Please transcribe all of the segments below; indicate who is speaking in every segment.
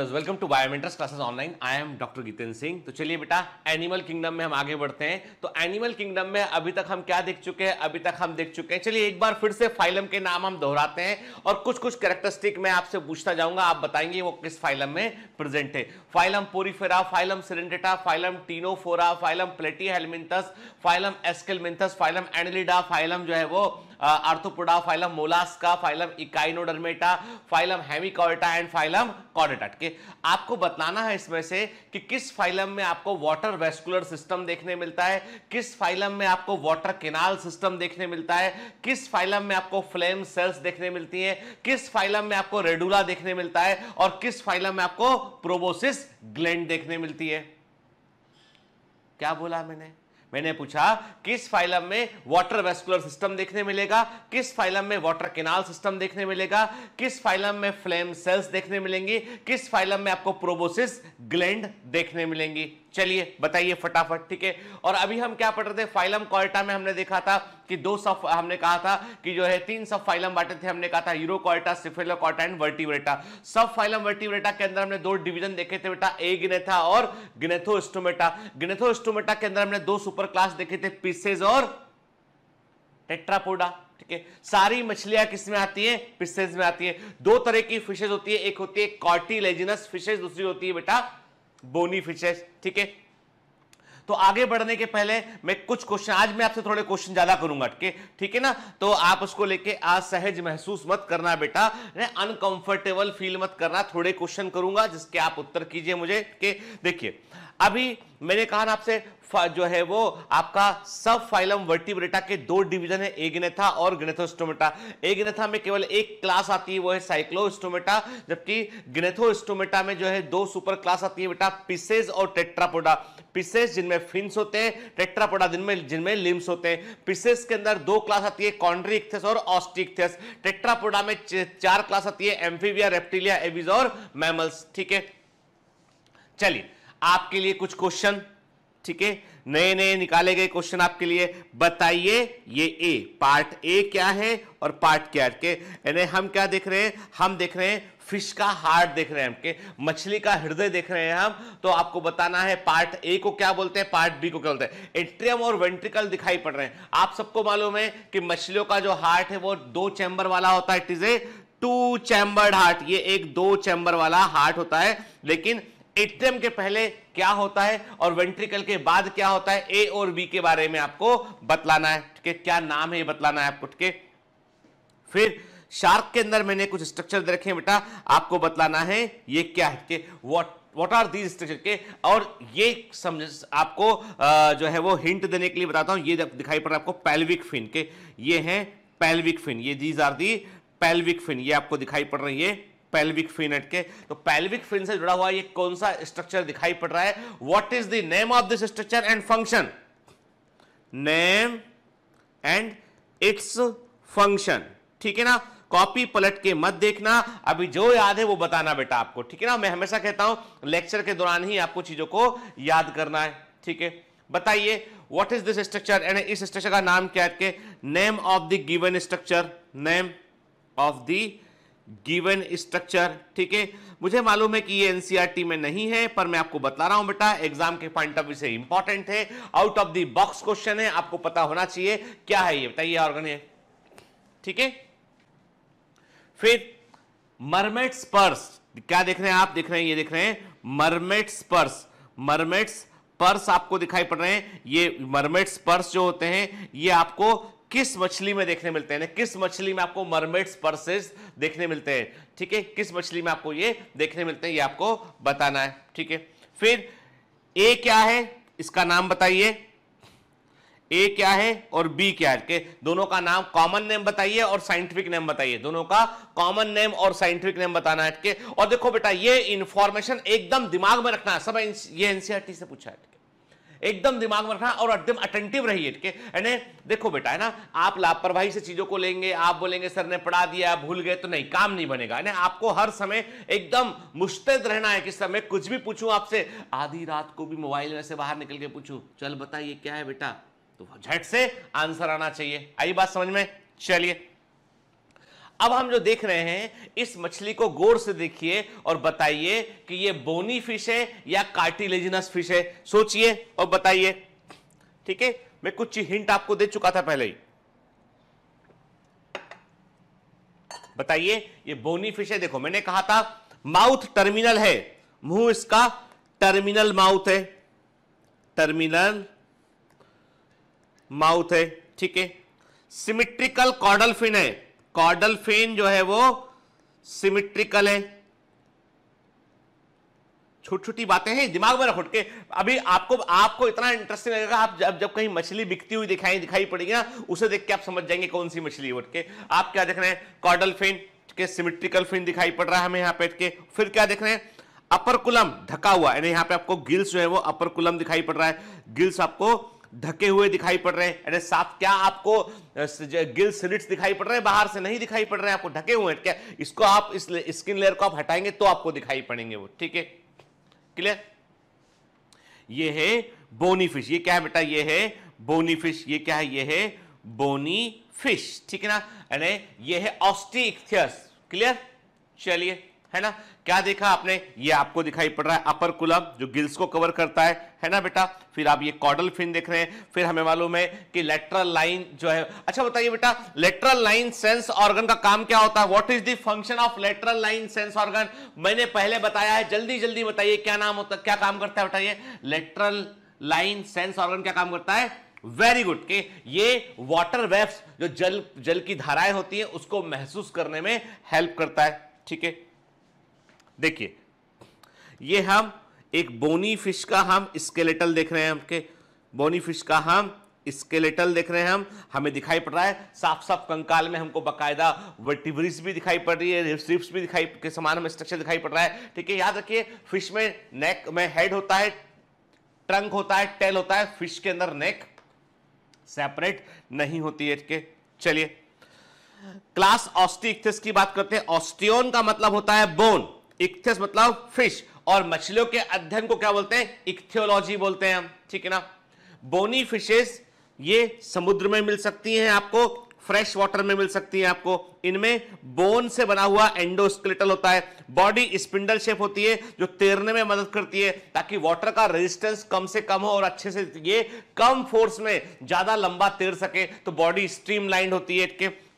Speaker 1: Learners welcome to biometrics classes online I am doctor Gitendra Singh तो चलिए बेटा एनिमल किंगडम में हम आगे बढ़ते हैं तो एनिमल किंगडम में अभी तक हम क्या देख चुके हैं अभी तक हम देख चुके हैं चलिए एक बार फिर से फाइलम के नाम हम दोहराते हैं और कुछ कुछ कैरेक्टरिस्टिक मैं आपसे पूछता जाऊंगा आप बताएंगे वो किस फाइलम में प्रेजेंट है phylum Porifera phylum Coelenterata phylum Ctenophora phylum Platyhelminthes phylum Aschelminthes phylum Annelida phylum जो है वो Arthropoda phylum Mollusca phylum Echinodermata phylum Hemichordata and phylum Chordata के आपको बताना है इसमें से कि किस फाइलम में आपको वाटर वेस्कुलर सिस्टम देखने मिलता है किस फाइलम में आपको वाटर केनाल सिस्टम देखने मिलता है किस फाइलम में आपको फ्लेम सेल्स देखने मिलती हैं किस फाइलम में आपको रेडुला देखने मिलता है और किस फाइलम में आपको प्रोबोसिस ग्लैंड देखने मिलती है क्या बोला मैंने मैंने पूछा किस फाइलम में वाटर वेस्कुलर सिस्टम देखने मिलेगा किस फाइलम में वाटर केनाल सिस्टम देखने मिलेगा किस फाइलम में फ्लेम सेल्स देखने मिलेंगी किस फाइलम में आपको प्रोबोसिस ग्लैंड देखने मिलेंगी चलिए बताइए फटाफट ठीक है और अभी हम क्या पढ़ रहे थे फाइलम कॉर्टा में हमने देखा था कि दो सब हमने कहा था कि जो है तीन सब फाइलम बांटे थे हमने कहा था Urochordata Cephalochordata and Vertebrata subphylum वर्टिवरेटा के अंदर हमने दो डिवीजन देखे थे बेटा ए गिनेथा और गिनेथो स्टोमेटा गिनेथो स्टोमेटा के अंदर हमने दो सुपर क्लास देखे थे पीसेज और टेट्रापोडा ठीक है सारी मछलियां किस में आती है पिसेज में आती है दो तरह की फिशेज होती है एक होती है कॉर्टिलेजिनस फिशेज दूसरी होती है बेटा बोनी फिशेस ठीक है तो आगे बढ़ने के पहले मैं कुछ क्वेश्चन आज मैं आपसे थोड़े क्वेश्चन ज्यादा करूंगा ठीक ठीक है ना तो आप उसको लेके असहज महसूस मत करना बेटा अनकंफर्टेबल फील मत करना थोड़े क्वेश्चन करूंगा जिसके आप उत्तर कीजिए मुझे देखिए अभी मैंने कहा ना आपसे जो है वो आपका सब फाइलम वर्टिब्रेटा के दो डिवीजन है एगिनेथा और ग्नेथोस्टोमेटा एगिनेथा में केवल एक क्लास आती है वो है साइक्लोस्टोमेटा जबकि ग्नेथोस्टोमेटा में जो है दो सुपर क्लास आती है बेटा पिसेज और टेट्रापोडा पिसेस जिनमें फिंस होते हैं टेट्रापोडा जिनमें जिनमें लिम्स होते हैं पिसेस के अंदर दो क्लास आती है कॉन्ड्रिक्थस और ऑस्टिक्थस टेट्रापोडा में चार क्लास आती है एम्फीविया रेप्टिलिया एविज और मैमल्स ठीक है चलिए आपके लिए कुछ क्वेश्चन ठीक है नए नए निकाले गए क्वेश्चन आपके लिए बताइए ये ए पार्ट ए क्या है और पार्ट क्या के यानी हम क्या देख रहे हैं हम देख रहे हैं फिश का हार्ट देख रहे हैं के मछली का हृदय देख रहे हैं हम तो आपको बताना है पार्ट ए को क्या बोलते हैं पार्ट बी को क्या बोलते हैं एट्रियम और वेंट्रिकल दिखाई पड़ रहे हैं आप सबको मालूम है कि मछलियों का जो हार्ट है वो दो चैंबर वाला होता है it is a two chambered heart ये एक दो चैंबर वाला हार्ट होता है लेकिन एटीएम के पहले क्या होता है और वेंट्रिकल के बाद क्या होता है ए और बी के बारे में आपको बतलाना है ठीक है क्या नाम है ये बतलाना है आपको ठीक है फिर शार्क के अंदर मैंने कुछ स्ट्रक्चर दे रखे हैं बेटा आपको बतलाना है ये क्या है what what are these structure के और ये समझ आपको जो है वो हिंट देने के लिए बताता हूं ये दिखाई पड़ रहा है आपको पैल्विक फिन के ये हैं पैल्विक फिन ये these are the pelvic fin ये आपको दिखाई पड़ रही है पेल्विक फिन के तो पेल्विक फिन से जुड़ा हुआ ये कौन सा स्ट्रक्चर दिखाई पड़ रहा है what is the name of this structure and function name and its function ठीक है ना कॉपी पलट के मत देखना अभी जो याद है वो बताना बेटा आपको ठीक है ना मैं हमेशा कहता हूं लेक्चर के दौरान ही आपको चीजों को याद करना है ठीक है बताइए what is this structure and इस स्ट्रक्चर का नाम क्या है name of the given structure name of the given structure ठीक है मुझे मालूम है कि ये एनसीआरटी e में नहीं है पर मैं आपको बता रहा हूं बेटा एग्जाम के पॉइंट ऑफ व्यू से इंपॉर्टेंट है out of the box question है आपको पता होना चाहिए क्या है ये बताइए ऑर्गन है ठीक है फिर मरमेट्स पर्स क्या देख रहे हैं आप देख रहे हैं ये देख रहे हैं मरमेट्स पर्स मरमेट्स पर्स आपको दिखाई पड़ रहे हैं ये मरमेट्स पर्स जो होते हैं ये आपको किस मछली में देखने मिलते हैं किस मछली में आपको मरमेड्स पर्सेस देखने मिलते हैं ठीक है किस मछली में आपको ये देखने मिलते हैं ये आपको बताना है ठीक है फिर ए क्या है इसका नाम बताइए ए क्या है और बी क्या है के दोनों का नाम कॉमन नेम बताइए और साइंटिफिक नेम बताइए दोनों का कॉमन नेम और साइंटिफिक नेम बताना है के और देखो बेटा ये इंफॉर्मेशन एकदम दिमाग में रखना है सब ये एनसीआरटी e से पूछा है एकदम दिमाग में रखना और एकदम अटेंटिव रहिए ठीक है यानी देखो बेटा है ना आप लापरवाही से चीज़ों को लेंगे आप बोलेंगे सर ने पढ़ा दिया भूल गए तो नहीं काम नहीं बनेगा यानी आपको हर समय एकदम मुस्तैद रहना है कि समय कुछ भी पूछूं आपसे आधी रात को भी मोबाइल में से बाहर निकल के पूछूं चल बताइए क्या है बेटा तो झट से आंसर आना चाहिए आई बात समझ में चलिए अब हम जो देख रहे हैं इस मछली को गौर से देखिए और बताइए कि ये बोनी फिश है या कार्टिलेजिनस फिश है सोचिए और बताइए ठीक है मैं कुछ हिंट आपको दे चुका था पहले ही बताइए ये बोनी फिश है देखो मैंने कहा था माउथ टर्मिनल है मुंह इसका टर्मिनल माउथ है टर्मिनल माउथ है ठीक है सिमिट्रिकल कॉर्डल फिन है कॉर्डल फेन जो है वो सिमिट्रिकल है छोटी छोटी बातें हैं दिमाग में रखो के अभी आपको आपको इतना इंटरेस्टिंग लगेगा आप जब जब कहीं मछली बिकती हुई दिखाई दिखाई पड़ेगी ना उसे देख के आप समझ जाएंगे कौन सी मछली उठ के आप क्या देख रहे हैं कॉर्डल फेन के सिमिट्रिकल फेन दिखाई पड़ रहा है हमें यहाँ पे के फिर क्या देख रहे हैं अपर कुलम ढका हुआ यानी यहाँ पे आपको गिल्स जो है वो अपर कुलम दिखाई पड़ रहा है गिल्स आपको ढके हुए दिखाई पड़ रहे हैं अरे साफ क्या आपको गिल स्लिट्स दिखाई पड़ रहे हैं बाहर से नहीं दिखाई पड़ रहे हैं आपको ढके हुए हैं क्या इसको आप इस स्किन लेयर को आप हटाएंगे तो आपको दिखाई पड़ेंगे वो ठीक है क्लियर ये है बोनी फिश ये क्या है बेटा ये है बोनी फिश ये क्या है ये है बोनी फिश ठीक है ना अरे ये है ऑस्टिक्थियस क्लियर चलिए है ना क्या देखा आपने ये आपको दिखाई पड़ रहा है अपर कुलम जो गिल्स को कवर करता है है ना बेटा फिर आप ये कॉडल फिन देख रहे हैं फिर हमें मालूम है कि लेटरल लाइन जो है अच्छा बताइए बेटा लेटरल लाइन सेंस ऑर्गन का काम क्या होता है what is the function of lateral line sense organ मैंने पहले बताया है जल्दी जल्दी बताइए क्या नाम होता क्या काम करता है बताइए लेटरल लाइन सेंस ऑर्गन क्या काम करता है वेरी गुड के ये वाटर वेव्स जो जल जल की धाराएं होती है उसको महसूस करने में हेल्प करता है ठीक है देखिए ये हम एक बोनी फिश का हम स्केलेटल देख रहे हैं हमके बोनी फिश का हम स्केलेटल देख रहे हैं हम हमें दिखाई पड़ रहा है साफ साफ कंकाल में हमको बकायदा वर्टिब्रिज भी दिखाई पड़ रही है स्ट्रिप्स भी दिखाई के समान हमें स्ट्रक्चर दिखाई पड़ रहा है ठीक है याद रखिए फिश में नेक में हेड होता है ट्रंक होता है टेल होता है फिश के अंदर नेक सेपरेट नहीं होती है ठीक है चलिए क्लास ऑस्टिक्थिस की बात करते हैं ऑस्टियोन का मतलब होता है बोन इक्थस मतलब फिश और मछलियों के अध्ययन को क्या बोलते हैं इक्थियोलॉजी बोलते हैं हम ठीक है ना बोनी फिशेस ये समुद्र में मिल सकती हैं आपको फ्रेश वाटर में मिल सकती हैं आपको इनमें बोन से बना हुआ एंडोस्केलेटल होता है बॉडी स्पिंडल शेप होती है जो तैरने में मदद करती है ताकि वाटर का रेजिस्टेंस कम से कम हो और अच्छे से ये कम फोर्स में ज़्यादा लंबा तैर सके तो बॉडी स्ट्रीम होती है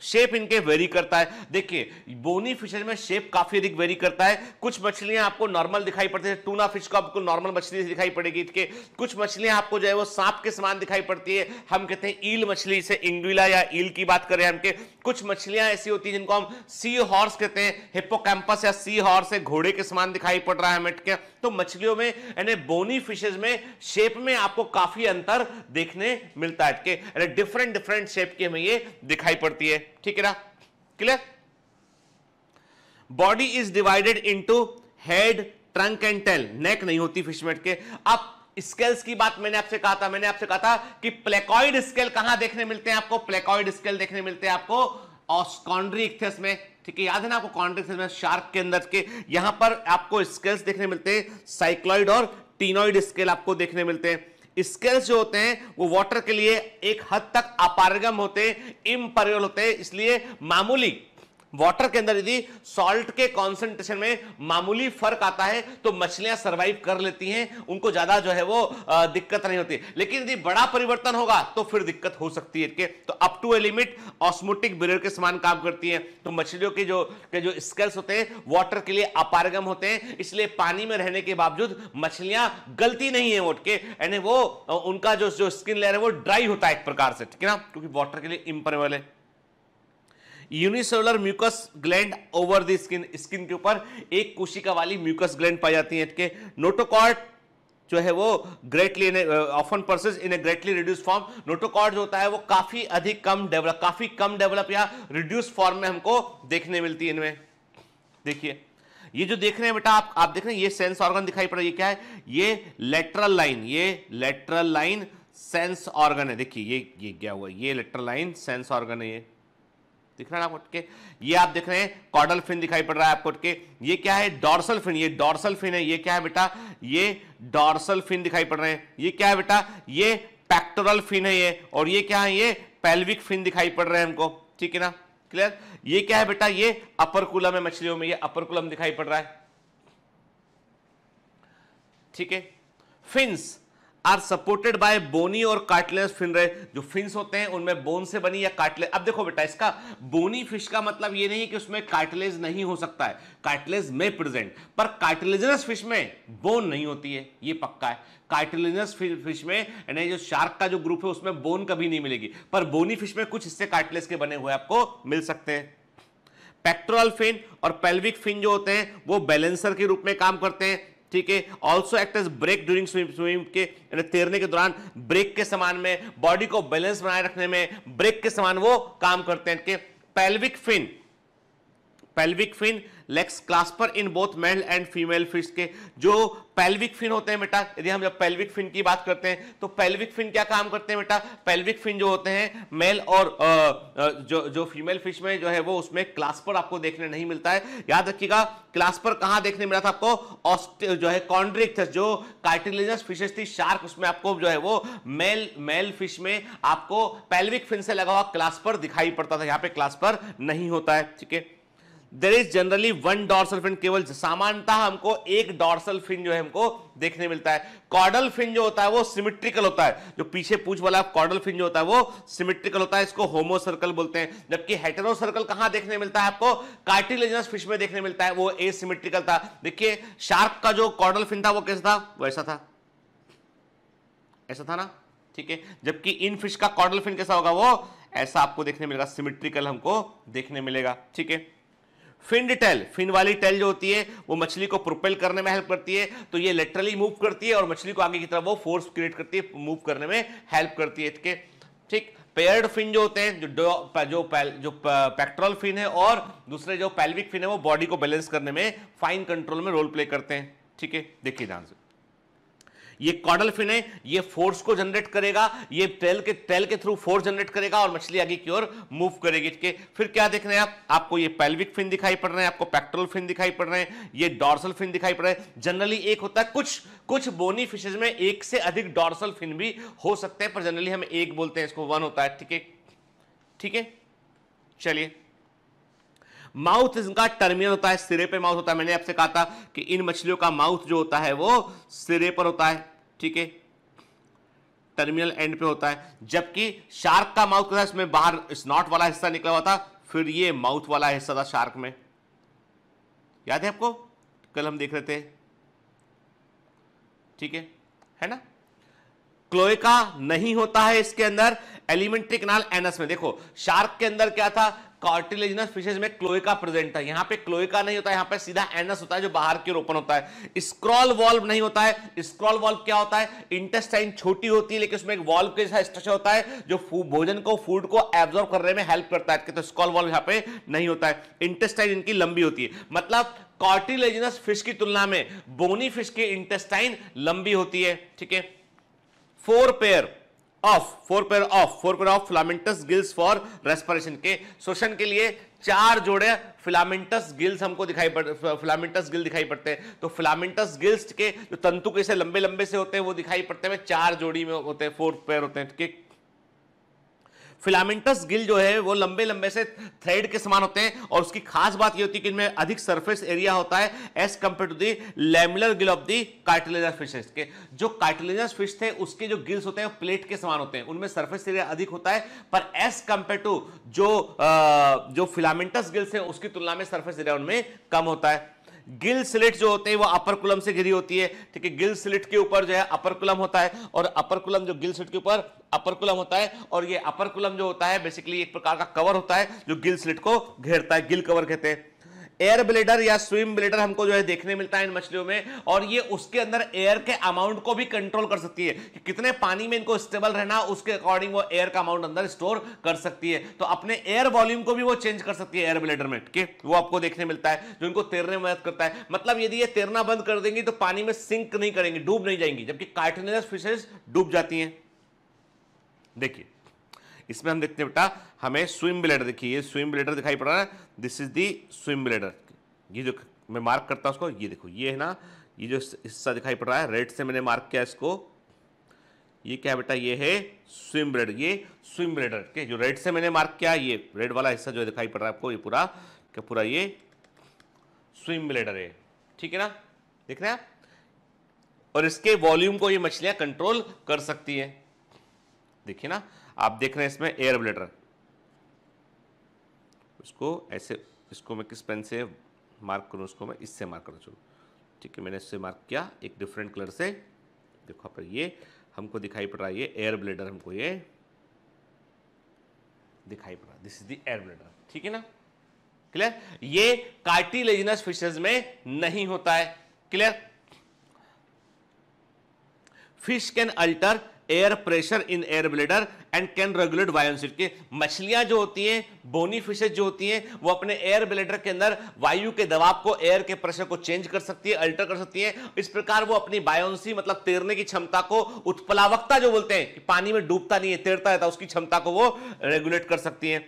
Speaker 1: शेप इनके वेरी करता है देखिए बोनी फिशेज में शेप काफी अधिक वेरी करता है कुछ मछलियां आपको नॉर्मल दिखाई पड़ती है टूना फिश को आपको नॉर्मल मछली दिखाई पड़ेगी इसके कुछ मछलियां आपको जो है वो सांप के समान दिखाई पड़ती है हम कहते हैं ईल मछली से इंगुला या ईल की बात करें हम के कुछ मछलियां ऐसी होती हैं जिनको हम सी हॉर्स कहते हैं हिप्पोकैम्पस या सी हॉर्स है घोड़े के समान दिखाई पड़ रहा है हमें के तो मछलियों में यानी बोनी फिशेज में शेप में आपको काफी अंतर देखने मिलता है डिफरेंट डिफरेंट शेप की हमें ये दिखाई पड़ती है ठीक है ना clear body is divided into head trunk and tail neck नहीं होती फिशमेट के अब स्केल्स की बात मैंने आपसे कहा था मैंने आपसे कहा था कि प्लेकॉइड स्केल कहां देखने मिलते हैं आपको प्लेकॉइड स्केल देखने मिलते हैं आपको ऑस्कॉन्ड्री इक्थस में ठीक है याद है ना आपको कॉन्ट्रेक्स में शार्क के अंदर के यहां पर आपको स्केल्स देखने मिलते हैं साइक्लॉइड और टीनॉइड स्केल आपको देखने मिलते हैं स्केल्स जो होते हैं वो वाटर के लिए एक हद तक अपारगम होते हैं इम्परियल होते हैं इसलिए मामूली वाटर के अंदर यदि सॉल्ट के कॉन्सेंट्रेशन में मामूली फर्क आता है तो मछलियां सर्वाइव कर लेती हैं उनको ज्यादा जो है वो दिक्कत नहीं होती लेकिन यदि बड़ा परिवर्तन होगा तो फिर दिक्कत हो सकती है तो up to a limit osmotic barrier के समान काम करती है तो मछलियों के जो के जो स्केल्स होते हैं वाटर के लिए अपारगम होते हैं इसलिए पानी में रहने के बावजूद मछलियां गलती नहीं है उठ के यानी वो उनका जो जो स्किन लेयर है वो ड्राई होता है एक प्रकार से ठीक है ना क्योंकि वाटर के लिए इम्परेबल है unicellular mucus gland over the skin skin के ऊपर एक कोशिका वाली म्यूकस ग्लैंड पाई जाती है के नोटोकॉर्ड जो है वो greatly often persists in a greatly reduce form notochord जो होता है वो काफी अधिक कम डेवलप काफी कम डेवलप या रिड्यूस फॉर्म में हमको देखने मिलती है इनमें देखिए ये जो देख रहे हैं बेटा आप आप देख रहे हैं ये सेंस ऑर्गन दिखाई पड़ रहा है ये क्या है ये लेटरल लाइन ये लेटरल लाइन सेंस ऑर्गन है देखिए ये ये क्या हुआ ये लेटरल लाइन सेंस ऑर्गन है ये दिख रहा है आपको उठके ये आप देख रहे हैं कॉर्डल फिन दिखाई पड़ रहा है आपको उठके ये क्या है डॉर्सल फिन ये डॉर्सल फिन है ये क्या है बेटा ये डॉर्सल फिन दिखाई पड़ रहे हैं ये क्या है बेटा ये पैक्टोरल फिन है ये और ये क्या है ये पेल्विक फिन दिखाई पड़ रहे हैं हमको ठीक है ना क्लियर ये क्या है बेटा ये अपर कुलम है मछलियों में ये अपर कुलम दिखाई पड़ रहा है ठीक है fins are supported by bony और कार्टलेस फिन रहे जो फिन्स होते हैं उनमें बोन से बनी या कार्टले अब देखो बेटा इसका बोनी फिश का मतलब ये नहीं कि उसमें कार्टलेज नहीं हो सकता है कार्टलेज में प्रेजेंट पर कार्टलेजनस फिश में बोन नहीं होती है ये पक्का है कार्टिलेजनस फिश में यानी जो शार्क का जो ग्रुप है उसमें बोन कभी नहीं मिलेगी पर बोनी फिश में कुछ हिस्से कार्टलेज के बने हुए आपको मिल सकते हैं पेक्ट्रोल फिन और पेल्विक फिन जो होते हैं वो बैलेंसर के रूप में काम करते हैं ठीक है also act as brake during swimming के तैरने के दौरान ब्रेक के समान में बॉडी को बैलेंस बनाए रखने में ब्रेक के समान वो काम करते हैं pelvic fin pelvic fin lacks clasper in both male and female fish के जो पेल्विक फिन होते हैं बेटा यदि हम जब पेल्विक फिन की बात करते हैं तो पेल्विक फिन क्या काम करते हैं बेटा पेल्विक फिन जो होते हैं मेल और आ, जो जो फीमेल फिश में जो है वो उसमें क्लास्पर आपको देखने नहीं मिलता है याद रखिएगा क्लास्पर कहाँ देखने मिला था आपको जो है कॉन्ड्रिक जो कार्टिलेजस फिशेज थी शार्क उसमें आपको जो है वो मेल मेल फिश में आपको पेल्विक फिन से लगा हुआ क्लास्पर दिखाई पड़ता था यहाँ पे क्लास्पर नहीं होता है ठीक है there is generally one dorsal fin केवल सामान्यतः हमको एक डॉर्सल फिन जो है हमको देखने मिलता है कॉर्डल फिन जो होता है वो सिमिट्रिकल होता है जो पीछे पूछ वाला कॉर्डल फिन जो होता है वो सिमिट्रिकल होता है इसको होमो सर्कल बोलते हैं जबकि हेटेरो सर्कल कहां देखने मिलता है आपको कार्टिलेजनस फिश में देखने मिलता है वो ए सिमिट्रिकल था देखिए शार्क का जो कॉर्डल फिन था वो कैसा था वैसा था ऐसा था ना ठीक है जबकि इन फिश का कॉर्डल फिन कैसा होगा वो ऐसा आपको देखने मिलेगा सिमिट्रिकल हमको देखने मिलेगा ठीक है फिंड टेल फिन वाली टेल जो होती है वो मछली को प्रोपेल करने में हेल्प करती है तो ये लेटरली मूव करती है और मछली को आगे की तरफ वो फोर्स क्रिएट करती है मूव करने में हेल्प करती है इसके ठीक पेयर्ड फिन जो होते हैं जो जो जो, जो पेक्ट्रल फिन है और दूसरे जो पैल्विक फिन है वो बॉडी को बैलेंस करने में फाइन कंट्रोल में रोल प्ले करते हैं ठीक है देखिए ध्यान से ये कॉडल फिन है ये फोर्स को जनरेट करेगा ये तेल के तेल के थ्रू फोर्स जनरेट करेगा और मछली आगे की ओर मूव करेगी के फिर क्या देख रहे हैं आप आपको ये पेल्विक फिन दिखाई पड़ रहे हैं आपको पेक्ट्रोल फिन दिखाई पड़ रहे हैं ये डॉर्सल फिन दिखाई पड़ रहे हैं जनरली एक होता है कुछ कुछ बोनी फिशेज में एक से अधिक डॉर्सल फिन भी हो सकते हैं पर जनरली हम एक बोलते हैं इसको वन होता है ठीक है ठीक है चलिए माउथ इनका टर्मिनल होता है सिरे पे माउथ होता है मैंने आपसे कहा था कि इन मछलियों का माउथ जो होता है वो सिरे पर होता है ठीक है टर्मिनल एंड पे होता है जबकि शार्क का माउथ था इसमें बाहर स्नॉट वाला हिस्सा निकला हुआ था फिर ये माउथ वाला हिस्सा था शार्क में याद है आपको कल हम देख रहे थे ठीक है है ना क्लोएका नहीं होता है इसके अंदर एलिमेंट्री कनाल एनस में देखो शार्क के अंदर क्या था कार्टिलेजनस फिशेज में क्लोएका प्रेजेंट है यहां पे क्लोएका नहीं होता है यहां पे सीधा एनस होता है जो बाहर की ओर ओपन होता है स्क्रॉल वॉल्व नहीं होता है स्क्रॉल वॉल्व क्या होता है इंटेस्टाइन छोटी होती है लेकिन उसमें एक वॉल्व के जैसा स्ट्रक्चर होता है जो भोजन को फूड को एब्जॉर्ब करने में हेल्प करता है तो स्क्रॉल वॉल्व यहां पे नहीं होता है इंटेस्टाइन इनकी लंबी होती है मतलब कार्टिलेजनस फिश की तुलना में बोनी फिश की इंटेस्टाइन लंबी होती है ठीक है four pair of four pair of four pair of filamentous gills for respiration के शोषण के लिए चार जोड़े फिलामेंटस गिल्स हमको दिखाई पड़ते फिलामेंटस गिल दिखाई पड़ते हैं तो फिलामेंटस गिल्स के जो तंतु कैसे लंबे लंबे से होते हैं वो दिखाई पड़ते हैं चार जोड़ी में होते हैं फोर पेयर होते हैं फिलामेंटस गिल जो है वो लंबे लंबे से थ्रेड के समान होते हैं और उसकी खास बात यह होती है कि इनमें अधिक सरफेस एरिया होता है as compare to the lamellar gill of the cartilaginous fishes के जो कार्टिलेजस फिश थे उसके जो गिल्स होते हैं प्लेट के समान होते हैं उनमें सर्फेस एरिया अधिक होता है पर एज कंपेयर टू जो आ, जो फिलामेंटस गिल्स है उसकी तुलना में सर्फेस एरिया उनमें कम होता है गिल स्लिट जो होते हैं वो अपर कुलम से घिरी होती है ठीक है गिल स्लिट के ऊपर जो है अपर कुलम होता है और अपर कुलम जो गिल स्लिट के ऊपर अपर कुलम होता है और ये अपर कुलम जो होता है बेसिकली एक प्रकार का कवर होता है जो गिल स्लिट को घेरता है गिल कवर कहते हैं एयर ब्लेडर या स्विम ब्लेडर हमको जो है देखने मिलता है इन मछलियों में और ये उसके अंदर एयर के अमाउंट को भी कंट्रोल कर सकती है कि कितने पानी में इनको स्टेबल रहना उसके अकॉर्डिंग वो एयर का अमाउंट अंदर स्टोर कर सकती है तो अपने एयर वॉल्यूम को भी वो चेंज कर सकती है एयर ब्लेडर में ठीक है वो आपको देखने मिलता है जो इनको तैरने में मदद करता है मतलब यदि ये तैरना बंद कर देंगी तो पानी में सिंक नहीं करेंगी डूब नहीं जाएंगी जबकि कार्टिनेस फिशेज डूब जाती है देखिए इसमें हम देखते हैं बेटा हमें स्विम ब्लेडर देखिए ये स्विम ब्लेडर दिखाई पड़ रहा है this is the swim bladder ये जो मैं मार्क करता हूँ उसको ये देखो ये है ना ये जो हिस्सा दिखाई पड़ रहा है रेड से मैंने मार्क किया इसको ये क्या बेटा ये है स्विम ब्लेडर ये स्विम ब्लेडर के जो रेड से मैंने मार्क किया ये रेड वाला हिस्सा जो दिखाई पड़ रहा है आपको ये पूरा क्या पूरा ये स्विम ब्लेडर है ठीक है ना देख रहे हैं और इसके वॉल्यूम को ये मछलियां कंट्रोल कर सकती हैं देखिए ना आप देख रहे हैं इसमें एयर ब्लेडर उसको ऐसे इसको मैं किस पेन से मार्क करूँ उसको मैं इससे मार्क करना चाहूँ ठीक है मैंने इससे मार्क किया एक डिफरेंट कलर से देखो पर ये हमको दिखाई पड़ रहा है ये एयर ब्लेडर हमको ये दिखाई पड़ रहा this is the air bladder ठीक है ना क्लियर ये कार्टिलेजिनस फिशेज में नहीं होता है clear fish can alter air pressure in air bladder and can regulate वायोसिट के मछलियां जो होती हैं बोनी फिशेज जो होती हैं वो अपने एयर ब्लेडर के अंदर वायु के दबाव को एयर के प्रेशर को चेंज कर सकती है अल्टर कर सकती है इस प्रकार वो अपनी बायोन्सी मतलब तैरने की क्षमता को उत्पलावकता जो बोलते हैं कि पानी में डूबता नहीं है तैरता रहता उसकी क्षमता को वो रेगुलेट कर सकती है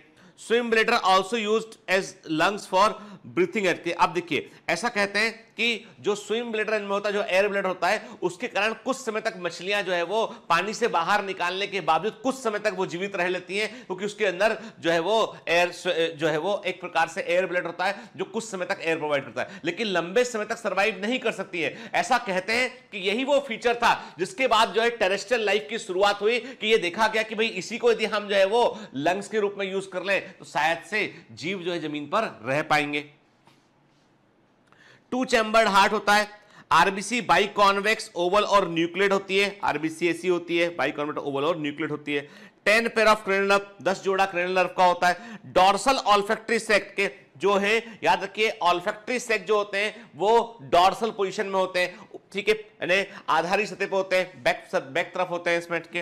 Speaker 1: swim bladder also use as lungs for breathing act के आप देखिए ऐसा कहते हैं कि जो स्विम ब्लेडर इनमें होता है जो एयर ब्लेडर होता है उसके कारण कुछ समय तक मछलियां जो है वो पानी से बाहर निकालने के बावजूद कुछ समय तक वो जीवित रह लेती हैं क्योंकि उसके अंदर जो है वो एयर जो है वो एक प्रकार से एयर ब्लेडर होता है जो कुछ समय तक एयर प्रोवाइड करता है लेकिन लंबे समय तक सर्वाइव नहीं कर सकती है ऐसा कहते हैं कि यही वो फीचर था जिसके बाद जो है टेरेस्ट्रियल लाइफ की शुरुआत हुई कि ये देखा गया कि भाई इसी को यदि हम जो है वो लंग्स के रूप में यूज कर लें तो शायद से जीव जो है जमीन पर रह पाएंगे टू चैम्बर्ड हार्ट होता है आरबीसी बाई कॉन्वेक्स ओवल और न्यूक्लियड होती है आरबीसी ऐसी होती है बाई कॉन्वेक्स ओवल और न्यूक्लियड होती है ten pair of cranial nerve दस जोड़ा क्रेनल नर्व का होता है डॉर्सल ऑल्फेक्ट्री सेक्ट के जो है याद रखिए ऑल्फेक्ट्री सेक जो होते हैं वो डॉर्सल पोजीशन में होते हैं ठीक है यानी आधारी सतह पर होते हैं बैक बैक तरफ होते हैं इसमें के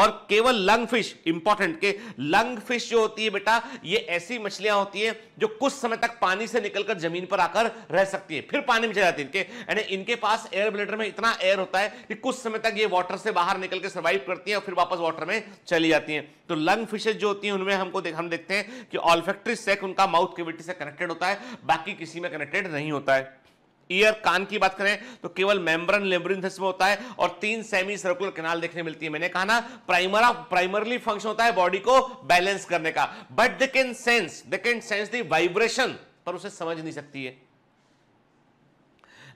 Speaker 1: और केवल लंग फिश इंपॉर्टेंट के लंग फिश जो होती है बेटा ये ऐसी मछलियां होती हैं जो कुछ समय तक पानी से निकलकर जमीन पर आकर रह सकती है फिर पानी में चले जाती है इनके यानी इनके पास एयर ब्लेडर में इतना एयर होता है कि कुछ समय तक ये वाटर से बाहर निकल के सर्वाइव करती हैं और फिर वापस वाटर में चली जाती है तो लंग फिशेज जो होती हैं उनमें हमको देख, हम देखते हैं कि ऑल्फेक्ट्री सेक उनका माउथ केविटी से कनेक्टेड होता है बाकी किसी में कनेक्टेड नहीं होता है ईयर कान की बात करें तो केवल मेम्ब्रेन लेब्रिंथस में होता है और तीन सेमी सर्कुलर कैनाल देखने मिलती है मैंने कहा ना प्राइमरा प्राइमरली फंक्शन होता है बॉडी को बैलेंस करने का but they can sense they can sense vibration vibration पर उसे समझ नहीं सकती है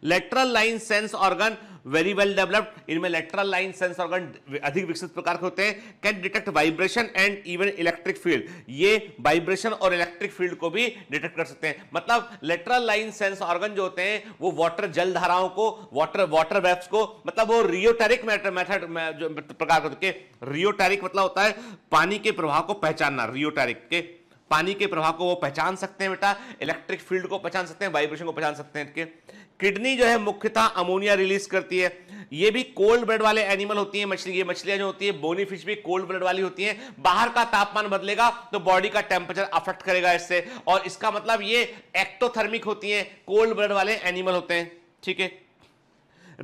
Speaker 1: lateral line sense organ very well developed इनमें लेटरल लाइन सेंस ऑर्गन अधिक विकसित प्रकार के होते हैं can detect vibration and even electric field ये वाइब्रेशन और इलेक्ट्रिक फील्ड को भी डिटेक्ट कर सकते हैं मतलब लेटरल लाइन सेंस ऑर्गन जो होते हैं वो वाटर जल धाराओं को वाटर वाटर वेब्स को मतलब वो रियोटेरिक मैटर मेथड जो प्रकार के रियोटेरिक मतलब होता है पानी के प्रभाव को पहचानना रियोटेरिक के पानी के प्रभाव को वो पहचान सकते हैं बेटा इलेक्ट्रिक फील्ड को पहचान सकते हैं वाइब्रेशन को पहचान सकते हैं किडनी जो है मुख्यतः अमोनिया रिलीज करती है ये भी कोल्ड ब्लड वाले एनिमल होती है मछली ये मछलियां जो होती है बोनी फिश भी कोल्ड ब्लड वाली होती है बाहर का तापमान बदलेगा तो बॉडी का टेम्परेचर अफेक्ट करेगा इससे और इसका मतलब ये एक्टोथर्मिक होती है कोल्ड ब्लड वाले एनिमल होते हैं ठीक है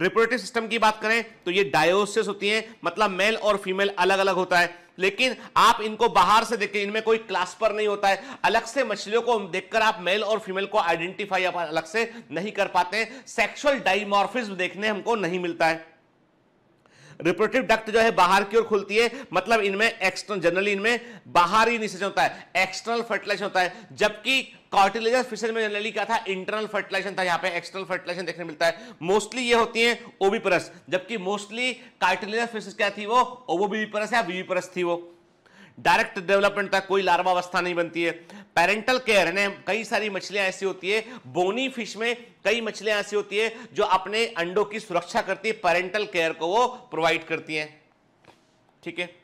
Speaker 1: रिप्रोडक्टिव सिस्टम की बात करें तो ये डायोसिस होती है मतलब मेल और फीमेल अलग अलग होता है लेकिन आप इनको बाहर से देखें इनमें कोई क्लास्पर नहीं होता है अलग से मछलियों को देखकर आप मेल और फीमेल को आइडेंटिफाई अलग से नहीं कर पाते सेक्सुअल डाइमोर्फिज देखने हमको नहीं मिलता है रिपोर्टिव डक्ट जो है बाहर की ओर खुलती है मतलब इनमें एक्सटर्नल जनरली इनमें बाहर ही निषेचन होता है एक्सटर्नल फर्टिलाइजेशन होता है जबकि कॉर्टिलेजस फिशेज में जनरली क्या था इंटरनल फर्टिलाइजेशन था यहाँ पे एक्सटर्नल फर्टिलाइजेशन देखने मिलता है मोस्टली ये होती हैं ओबीपरस जबकि मोस्टली कार्टिलेजर फिशेज क्या थी वो ओबोबीपरस या बीवीपरस थी वो डायरेक्ट डेवलपमेंट तक कोई अवस्था नहीं बनती है पेरेंटल केयर यानी कई सारी मछलियां ऐसी होती है बोनी फिश में कई मछलियां ऐसी होती है जो अपने अंडों की सुरक्षा करती है पेरेंटल केयर को वो प्रोवाइड करती हैं ठीक है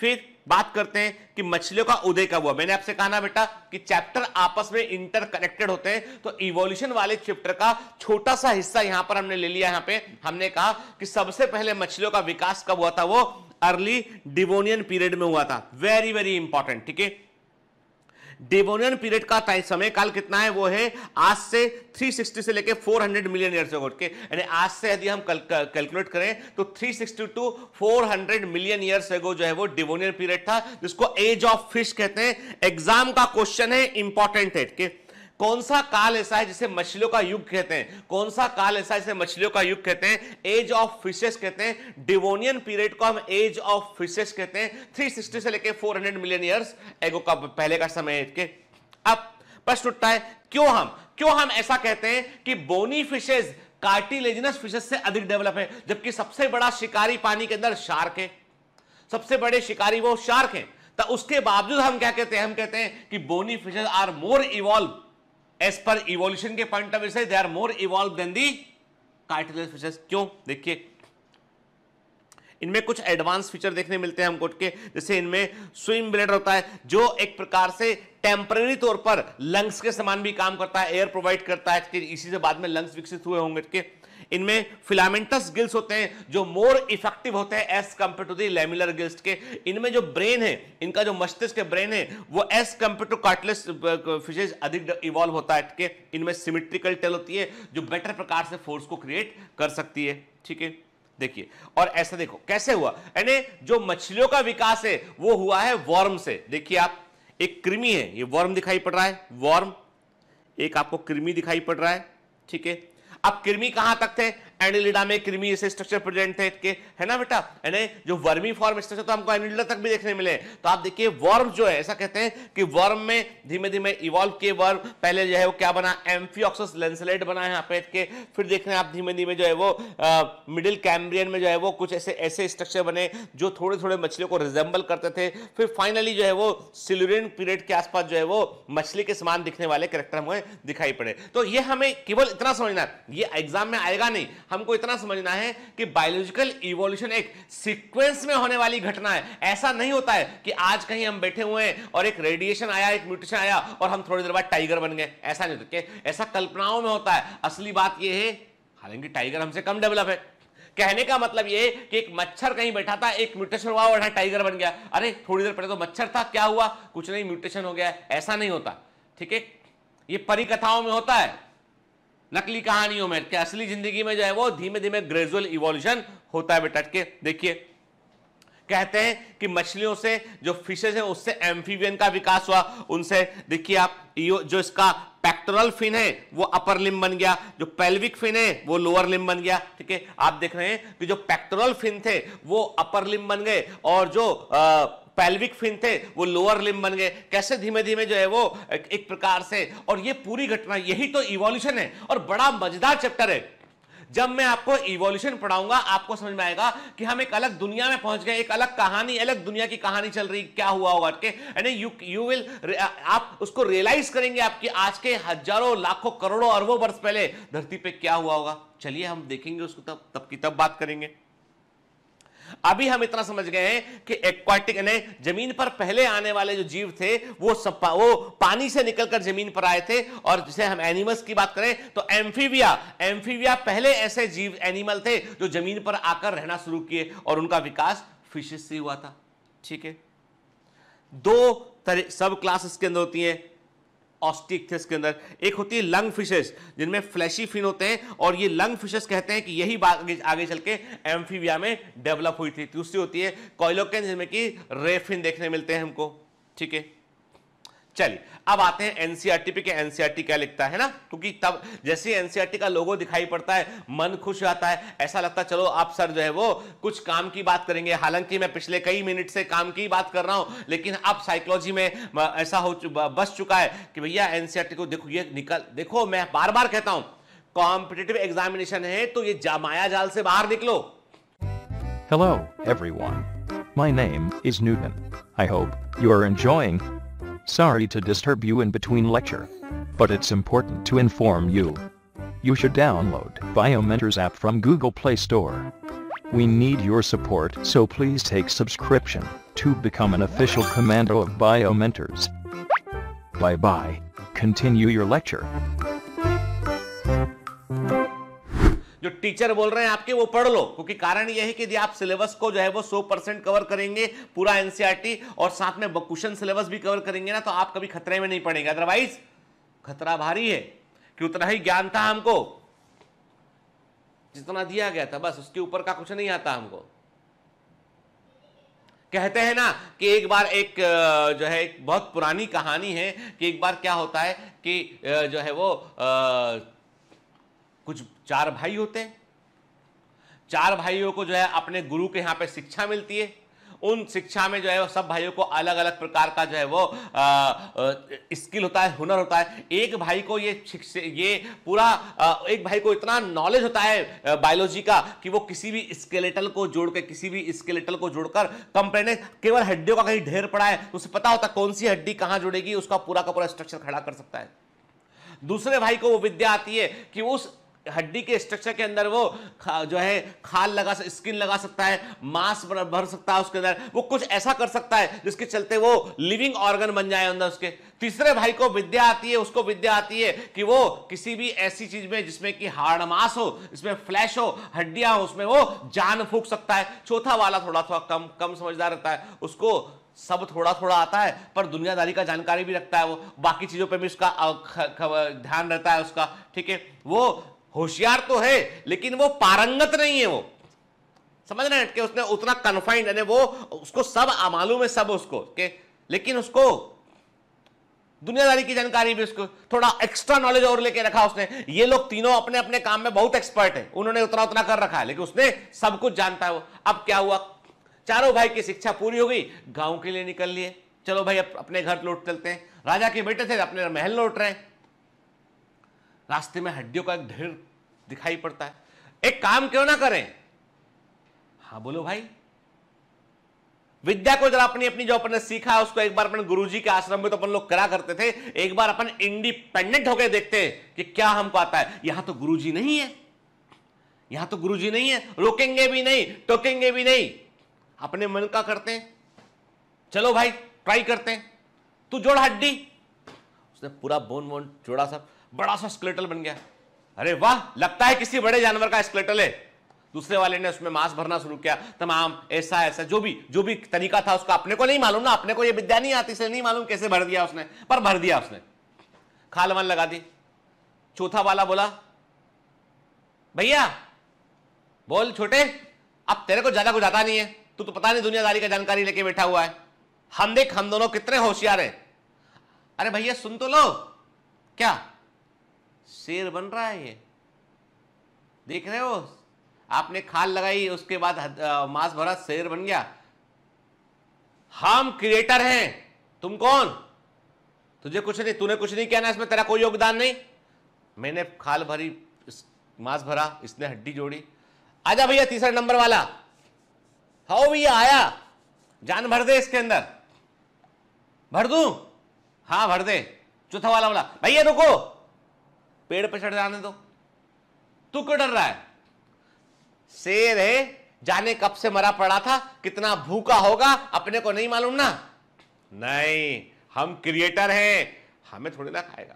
Speaker 1: फिर बात करते हैं कि मछलियों का उदय कब हुआ मैंने आपसे कहा ना बेटा कि चैप्टर आपस में इंटरकनेक्टेड होते हैं तो इवोल्यूशन वाले चैप्टर का छोटा सा हिस्सा यहां पर हमने ले लिया यहां पे हमने कहा कि सबसे पहले मछलियों का विकास कब हुआ था वो अर्ली डिवोनियन पीरियड में हुआ था वेरी वेरी इंपॉर्टेंट ठीक है डिवोनियन पीरियड का समय काल कितना है वो है आज से 360 से लेके 400 मिलियन ईयर्स हो के यानी आज से यदि हम कल, कैलकुलेट करें तो 360 two hundred million years ago जो है वो डिवोनियन पीरियड था जिसको एज ऑफ फिश कहते हैं एग्जाम का क्वेश्चन है इंपॉर्टेंट है ठीक है कौन सा काल ऐसा है जिसे मछलियों का युग कहते हैं कौन सा काल ऐसा है जिसे मछलियों का युग कहते हैं एज ऑफ फिशेस कहते हैं डिवोनियन पीरियड को हम एज ऑफ फिशेस कहते हैं 360 से लेकर 400 मिलियन ईयर्स एगो का पहले का समय के अब प्रश्न उठता है क्यों हम क्यों हम ऐसा कहते हैं कि बोनी फिशेज कार्टिलेजिनस फिशेज से अधिक डेवलप है जबकि सबसे बड़ा शिकारी पानी के अंदर शार्क है सबसे बड़े शिकारी वो शार्क है तो उसके बावजूद हम क्या कहते हैं हम कहते हैं कि bony fishes are more evolve as पर इवोल्यूशन के पॉइंट ऑफ व्यू से they are more evolve than the cartilage features क्यों देखिए इनमें कुछ एडवांस फीचर देखने मिलते हैं हमको के जैसे इनमें स्विम ब्लेड होता है जो एक प्रकार से टेम्पररी तौर पर लंग्स के समान भी काम करता है एयर प्रोवाइड करता है इसी से बाद में लंग्स विकसित हुए होंगे के इनमें फिलामेंटस गिल्स होते हैं जो मोर इफेक्टिव होते हैं as compare to the lamellar gills के इनमें जो ब्रेन है इनका जो मस्तिष्क के ब्रेन है वो as compare to cartilage fishes अधिक इवॉल्व होता है के इनमें सिमेट्रिकल टेल होती है जो बेटर प्रकार से फोर्स को क्रिएट कर सकती है ठीक है देखिए और ऐसा देखो कैसे हुआ यानी जो मछलियों का विकास है वो हुआ है वॉर्म से देखिए आप एक कृमि है ये वॉर्म दिखाई पड़ रहा है वॉर्म एक आपको कृमि दिखाई पड़ रहा है ठीक है अब किरमी कहां तक थे एनिलिडा में कृमि ऐसे स्ट्रक्चर प्रेजेंट थे के है ना बेटा यानी जो वर्मी फॉर्म स्ट्रक्चर तो हमको एनिलिडा तक भी देखने मिले तो आप देखिए वर्म जो है ऐसा कहते हैं कि वर्म में धीमे धीमे इवॉल्व किए वर्म पहले जो है वो क्या बना एम्फियोक्सस लेंसलेट बना है यहाँ पे के फिर देख रहे हैं आप धीमे धीमे जो है वो मिडिल कैम्ब्रियन में जो है वो कुछ ऐसे ऐसे स्ट्रक्चर बने जो थोड़े थोड़े मछलियों को रिजेंबल करते थे फिर फाइनली जो है वो सिलुरियन पीरियड के आसपास जो है वो मछली के समान दिखने वाले करेक्टर हमें दिखाई पड़े तो ये हमें केवल इतना समझना है ये एग्जाम में आएगा नहीं हमको इतना समझना है कि बायोलॉजिकल इवोल्यूशन एक सीक्वेंस में होने वाली घटना है ऐसा नहीं होता है कि आज कहीं हम बैठे हुए हैं और एक रेडिएशन आया एक म्यूटेशन आया और हम थोड़ी देर बाद टाइगर बन गए ऐसा नहीं होता ऐसा कल्पनाओं में होता है असली बात यह है हालांकि टाइगर हमसे कम डेवलप है कहने का मतलब यह कि एक मच्छर कहीं बैठा था एक म्यूटेशन हुआ और टाइगर बन गया अरे थोड़ी देर पहले तो मच्छर था क्या हुआ कुछ नहीं म्यूटेशन हो गया ऐसा नहीं होता ठीक है ये परिकथाओं में होता है नकली कहानियों में क्या असली जिंदगी में जो है वो धीमे धीमे ग्रेजुअल इवोल्यूशन होता है बेटा के देखिए कहते हैं कि मछलियों से जो फिशेज हैं उससे एम्फीवियन का विकास हुआ उनसे देखिए आप जो इसका पैक्टोरल फिन है वो अपर लिम बन गया जो पेल्विक फिन है वो लोअर लिम बन गया ठीक है आप देख रहे हैं कि जो पैक्टोरल फिन थे वो अपर लिम बन गए और जो आ, पैल्विक फिन थे वो लोअर लिम बन गए कैसे धीमे धीमे जो है वो एक प्रकार से और ये पूरी घटना यही तो इवोल्यूशन है और बड़ा मजेदार चैप्टर है जब मैं आपको इवोल्यूशन पढ़ाऊंगा आपको समझ में आएगा कि हम एक अलग दुनिया में पहुंच गए एक अलग कहानी अलग दुनिया की कहानी चल रही क्या हुआ होगा के यानी यू यू विल आप उसको रियलाइज करेंगे आपकी आज के हजारों लाखों करोड़ों अरबों वर्ष पहले धरती पे क्या हुआ होगा चलिए हम देखेंगे उसको तब तब की तब बात करेंगे अभी हम इतना समझ गए हैं कि एक्वाटिक यानी जमीन पर पहले आने वाले जो जीव थे वो सब वो पानी से निकलकर जमीन पर आए थे और जिसे हम एनिमल्स की बात करें तो एम्फीविया एम्फीविया पहले ऐसे जीव एनिमल थे जो जमीन पर आकर रहना शुरू किए और उनका विकास फिशेस से हुआ था ठीक है दो सब क्लासेस के अंदर होती हैं ऑस्टिकथिस के अंदर एक होती है लंग फिशेस जिनमें फ्लैशी फिन होते हैं और ये लंग फिशेस कहते हैं कि यही आगे, आगे चल के एम्फीविया में डेवलप हुई थी दूसरी होती है कॉयलोकन जिनमें कि रेफिन देखने मिलते हैं हमको ठीक है चलिए अब आते हैं एनसीआरटी e पे कि एनसीआरटी e क्या लिखता है ना क्योंकि तब जैसे एनसीआरटी e का लोगो दिखाई पड़ता है मन खुश आता है ऐसा लगता है चलो आप सर जो है वो कुछ काम की बात करेंगे हालांकि मैं पिछले कई मिनट से काम की बात कर रहा हूं लेकिन अब साइकोलॉजी में ऐसा हो चु, बस चुका है कि भैया एनसीआरटी को देखो ये निकल देखो मैं बार बार कहता हूं कॉम्पिटेटिव एग्जामिनेशन है तो ये जामाया जाल से बाहर निकलो hello everyone my name is Newton I hope you are enjoying Sorry to disturb you in between lecture. But it's important to inform you. You should download Biomentors app from Google Play Store. We need your support so please take subscription to become an official commando of Biomentors. Bye bye. Continue your lecture. जो teacher बोल रहे हैं आपके वो पढ़ लो क्योंकि कारण यह है कि यदि आप सिलेबस को जो है वो 100 परसेंट कवर करेंगे पूरा एनसीईआरटी e और साथ में क्वेश्चन सिलेबस भी कवर करेंगे ना तो आप कभी खतरे में नहीं पड़ेंगे अदरवाइज खतरा भारी है कि उतना ही ज्ञान था हमको जितना दिया गया था बस उसके ऊपर का कुछ नहीं आता हमको कहते हैं ना कि एक बार एक जो है एक बहुत पुरानी कहानी है कि एक बार क्या होता है कि जो है वो कुछ चार भाई होते हैं चार भाइयों को जो है अपने गुरु के यहाँ पे शिक्षा मिलती है उन शिक्षा में जो है वो सब भाइयों को अलग अलग प्रकार का जो है वो स्किल होता है हुनर होता है एक भाई को ये ये पूरा एक भाई को इतना नॉलेज होता है बायोलॉजी का कि वो किसी भी स्केलेटल को जोड़ के किसी भी स्केलेटल को जोड़कर कंपेने केवल हड्डियों का कहीं ढेर पड़ा है तो उसे पता होता है कौन सी हड्डी कहाँ जुड़ेगी उसका पूरा का पूरा स्ट्रक्चर खड़ा कर सकता है दूसरे भाई को वो विद्या आती है कि उस हड्डी के स्ट्रक्चर के अंदर वो जो है खाल लगा स्किन लगा सकता है मांस भर सकता है उसके अंदर वो कुछ ऐसा कर सकता है जिसके चलते वो लिविंग ऑर्गन बन जाए अंदर उसके तीसरे भाई को विद्या आती है उसको विद्या आती है कि वो किसी भी ऐसी चीज में जिसमें कि हार्ड मास हो इसमें फ्लैश हो हड्डियां हो उसमें वो जान फूक सकता है चौथा वाला थोड़ा थोड़ा कम कम समझदार रहता है उसको सब थोड़ा थोड़ा आता है पर दुनियादारी का जानकारी भी रखता है वो बाकी चीज़ों पे भी उसका ध्यान रहता है उसका ठीक है वो होशियार तो है लेकिन वो पारंगत नहीं है वो समझ रहे हैं कि उसने उतना कन्फाइंड वो उसको सब मालूम है सब उसको के लेकिन उसको दुनियादारी की जानकारी भी उसको थोड़ा एक्स्ट्रा नॉलेज और लेके रखा उसने ये लोग तीनों अपने अपने काम में बहुत एक्सपर्ट है उन्होंने उतना उतना कर रखा है लेकिन उसने सब कुछ जानता है वो अब क्या हुआ चारों भाई की शिक्षा पूरी हो गई गांव के लिए निकल लिए चलो भाई अप, अपने घर लौट चलते हैं राजा के बेटे थे अपने महल लौट रहे रास्ते में हड्डियों का एक ढेर दिखाई पड़ता है एक काम क्यों ना करें हाँ बोलो भाई विद्या को जरा अपनी अपनी जो अपन ने सीखा है उसको एक बार अपन गुरुजी के आश्रम में तो अपन लोग करा करते थे एक बार अपन इंडिपेंडेंट होकर देखते हैं कि क्या हमको आता है यहां तो गुरुजी नहीं है यहां तो गुरुजी नहीं है रोकेंगे भी नहीं टोकेंगे भी नहीं अपने मन का करते हैं चलो भाई ट्राई करते हैं तू जोड़ हड्डी उसने पूरा बोन वोन जोड़ा सब बड़ा सा स्केलेटल बन गया अरे वाह लगता है किसी बड़े जानवर का स्केलेटल है दूसरे वाले ने उसमें मांस भरना शुरू किया तमाम ऐसा ऐसा जो भी जो भी तरीका था उसका अपने को नहीं मालूम ना अपने को ये विद्या नहीं आती नहीं मालूम कैसे भर दिया उसने पर भर दिया उसने खाल मन लगा दी चौथा वाला बोला भैया बोल छोटे अब तेरे को ज्यादा कुछ आता नहीं है तू तो पता नहीं दुनियादारी का जानकारी लेके बैठा हुआ है हम देख हम दोनों कितने होशियार हैं अरे भैया सुन तो लो क्या शेर बन रहा है ये देख रहे हो आपने खाल लगाई उसके बाद मांस भरा शेर बन गया हम क्रिएटर हैं तुम कौन तुझे कुछ नहीं तूने कुछ नहीं कहना इसमें तेरा कोई योगदान नहीं मैंने खाल भरी मांस भरा इसने हड्डी जोड़ी आजा भैया तीसरा नंबर वाला हाउ भैया आया जान भर दे इसके अंदर भर दू हाँ भर दे चौथा वाला बोला भैया रुको पेड़ पे चढ़ जाने दो तू क्यों डर रहा है शेर है जाने कब से मरा पड़ा था कितना भूखा होगा अपने को नहीं मालूम ना नहीं हम क्रिएटर हैं हमें थोड़ी ना खाएगा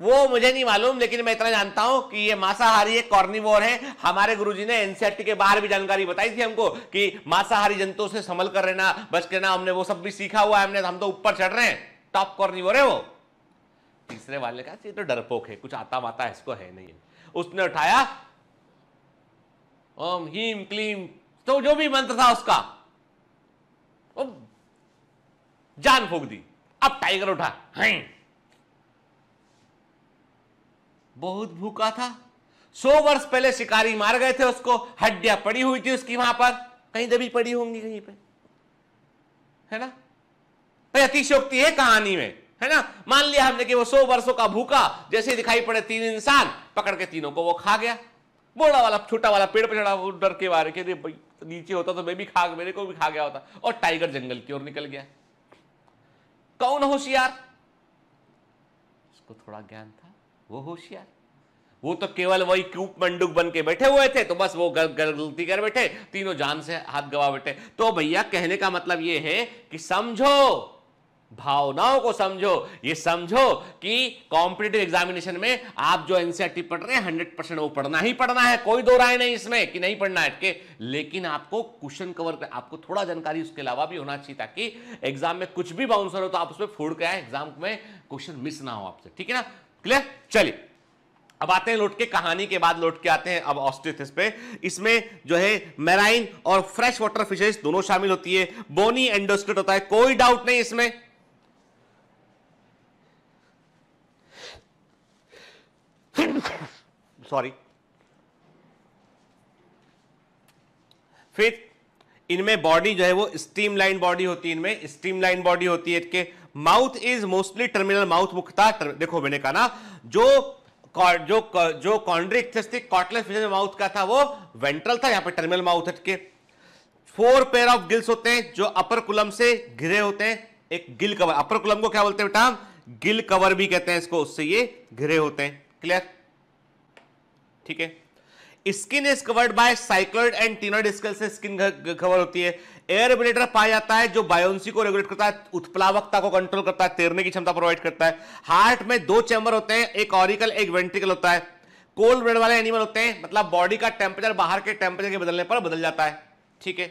Speaker 1: वो मुझे नहीं मालूम लेकिन मैं इतना जानता हूं कि ये मांसाहारी एक कॉर्निवोर है हमारे गुरुजी ने एनसीआरटी के बाहर भी जानकारी बताई थी हमको कि मांसाहारी जंतुओं से संभल कर रहना बच के ना हमने वो सब भी सीखा हुआ है हमने हम तो ऊपर चढ़ रहे हैं टॉप कॉर्निवोर है वो तीसरे वाले ने कहा ये तो डरपोक है कुछ आता वाता है इसको है नहीं उसने उठाया ओम हीम क्लीम तो जो भी मंत्र था उसका ओ, जान फूक दी अब टाइगर उठा हैं हम्म। बहुत भूखा था सौ वर्ष पहले शिकारी मार गए थे उसको हड्डियां पड़ी हुई थी उसकी वहां पर कहीं दबी पड़ी होंगी कहीं पे है ना अतिशोक्ति है कहानी में है ना मान लिया हमने कि वो सौ वर्षों का भूखा जैसे ही दिखाई पड़े तीन इंसान पकड़ के तीनों को वो खा गया बोला वाला छोटा वाला पेड़ पर चढ़ा वो डर के बारे के नीचे होता तो मैं भी खा मेरे को भी खा गया होता और टाइगर जंगल की ओर निकल गया कौन होशियार उसको थोड़ा ज्ञान था वो होशियार वो तो केवल वही क्यूप मंडूक बन के बैठे हुए थे तो बस वो गल गलती कर बैठे तीनों जान से हाथ गवा बैठे तो भैया कहने का मतलब ये है कि समझो भावनाओं को समझो ये समझो कि कॉम्पिटेटिव एग्जामिनेशन में आप जो एनसीआरटी पढ़ रहे हैं 100 परसेंट वो पढ़ना ही पढ़ना है कोई दो राय नहीं इसमें कि नहीं पढ़ना है के लेकिन आपको क्वेश्चन कवर कर आपको थोड़ा जानकारी उसके अलावा भी होना चाहिए ताकि एग्जाम में कुछ भी बाउंसर हो तो आप उसमें फोड़ के आए एग्जाम में क्वेश्चन मिस ना हो आपसे ठीक है ना क्लियर चलिए अब आते हैं लौट के कहानी के बाद लौट के आते हैं अब ऑस्ट्रिथिस पे इसमें जो है मैराइन और फ्रेश वाटर फिशेज दोनों शामिल होती है बोनी एंडोस्टेट होता है कोई डाउट नहीं इसमें सॉरी फिर इनमें बॉडी जो है वो स्टीम लाइन बॉडी होती है इनमें स्टीम लाइन बॉडी होती है mouth is mostly terminal mouth मुख्यतः देखो मैंने कहा ना जो जो जो कॉन्ड्रिक कॉटलेस फिजन माउथ का था वो वेंट्रल था यहां पे टर्मिनल माउथ हटके फोर पेयर ऑफ गिल्स होते हैं जो अपर कुलम से घिरे होते हैं एक गिल कवर अपर कुलम को क्या बोलते हैं बेटा गिल कवर भी कहते हैं इसको उससे ये घिरे होते हैं क्लियर ठीक है skin is covered by cycloid and ctenoid scale से स्किन कवर होती है एयर रेगुलेटर पाया जाता है जो बायोन्सी को रेगुलेट करता है उत्प्लावकता को कंट्रोल करता है तैरने की क्षमता प्रोवाइड करता है हार्ट में दो चैम्बर होते हैं एक ऑरिकल एक वेंटिकल होता है कोल्ड ब्लड वाले एनिमल होते हैं मतलब बॉडी का टेम्परेचर बाहर के टेम्परेचर के बदलने पर बदल जाता है ठीक है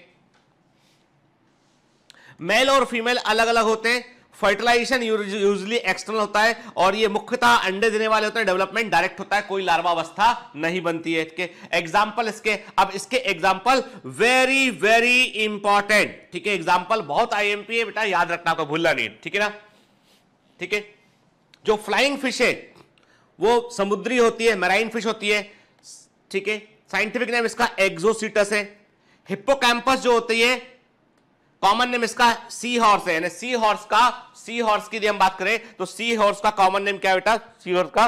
Speaker 1: मेल और फीमेल अलग अलग होते हैं फर्टिलाइजेशन यूजली एक्सटर्नल होता है और ये मुख्यतः अंडे देने वाले होते हैं डेवलपमेंट डायरेक्ट होता है कोई लार्वा अवस्था नहीं बनती है इसके एग्जाम्पल इसके अब इसके एग्जाम्पल वेरी वेरी इंपॉर्टेंट ठीक है एग्जाम्पल बहुत आईएमपी है बेटा याद रखना आपको भूलना नहीं ठीक है ना ठीक है जो फ्लाइंग फिश है वो समुद्री होती है मेराइन फिश होती है ठीक है साइंटिफिक नेम इसका एग्जोसिटस है हिप्पोकैम्पस जो होती है कॉमन नेम इसका सी हॉर्स है यानी सी हॉर्स का सी हॉर्स की हम बात करें तो सी हॉर्स का कॉमन नेम क्या बेटा सी हॉर्स का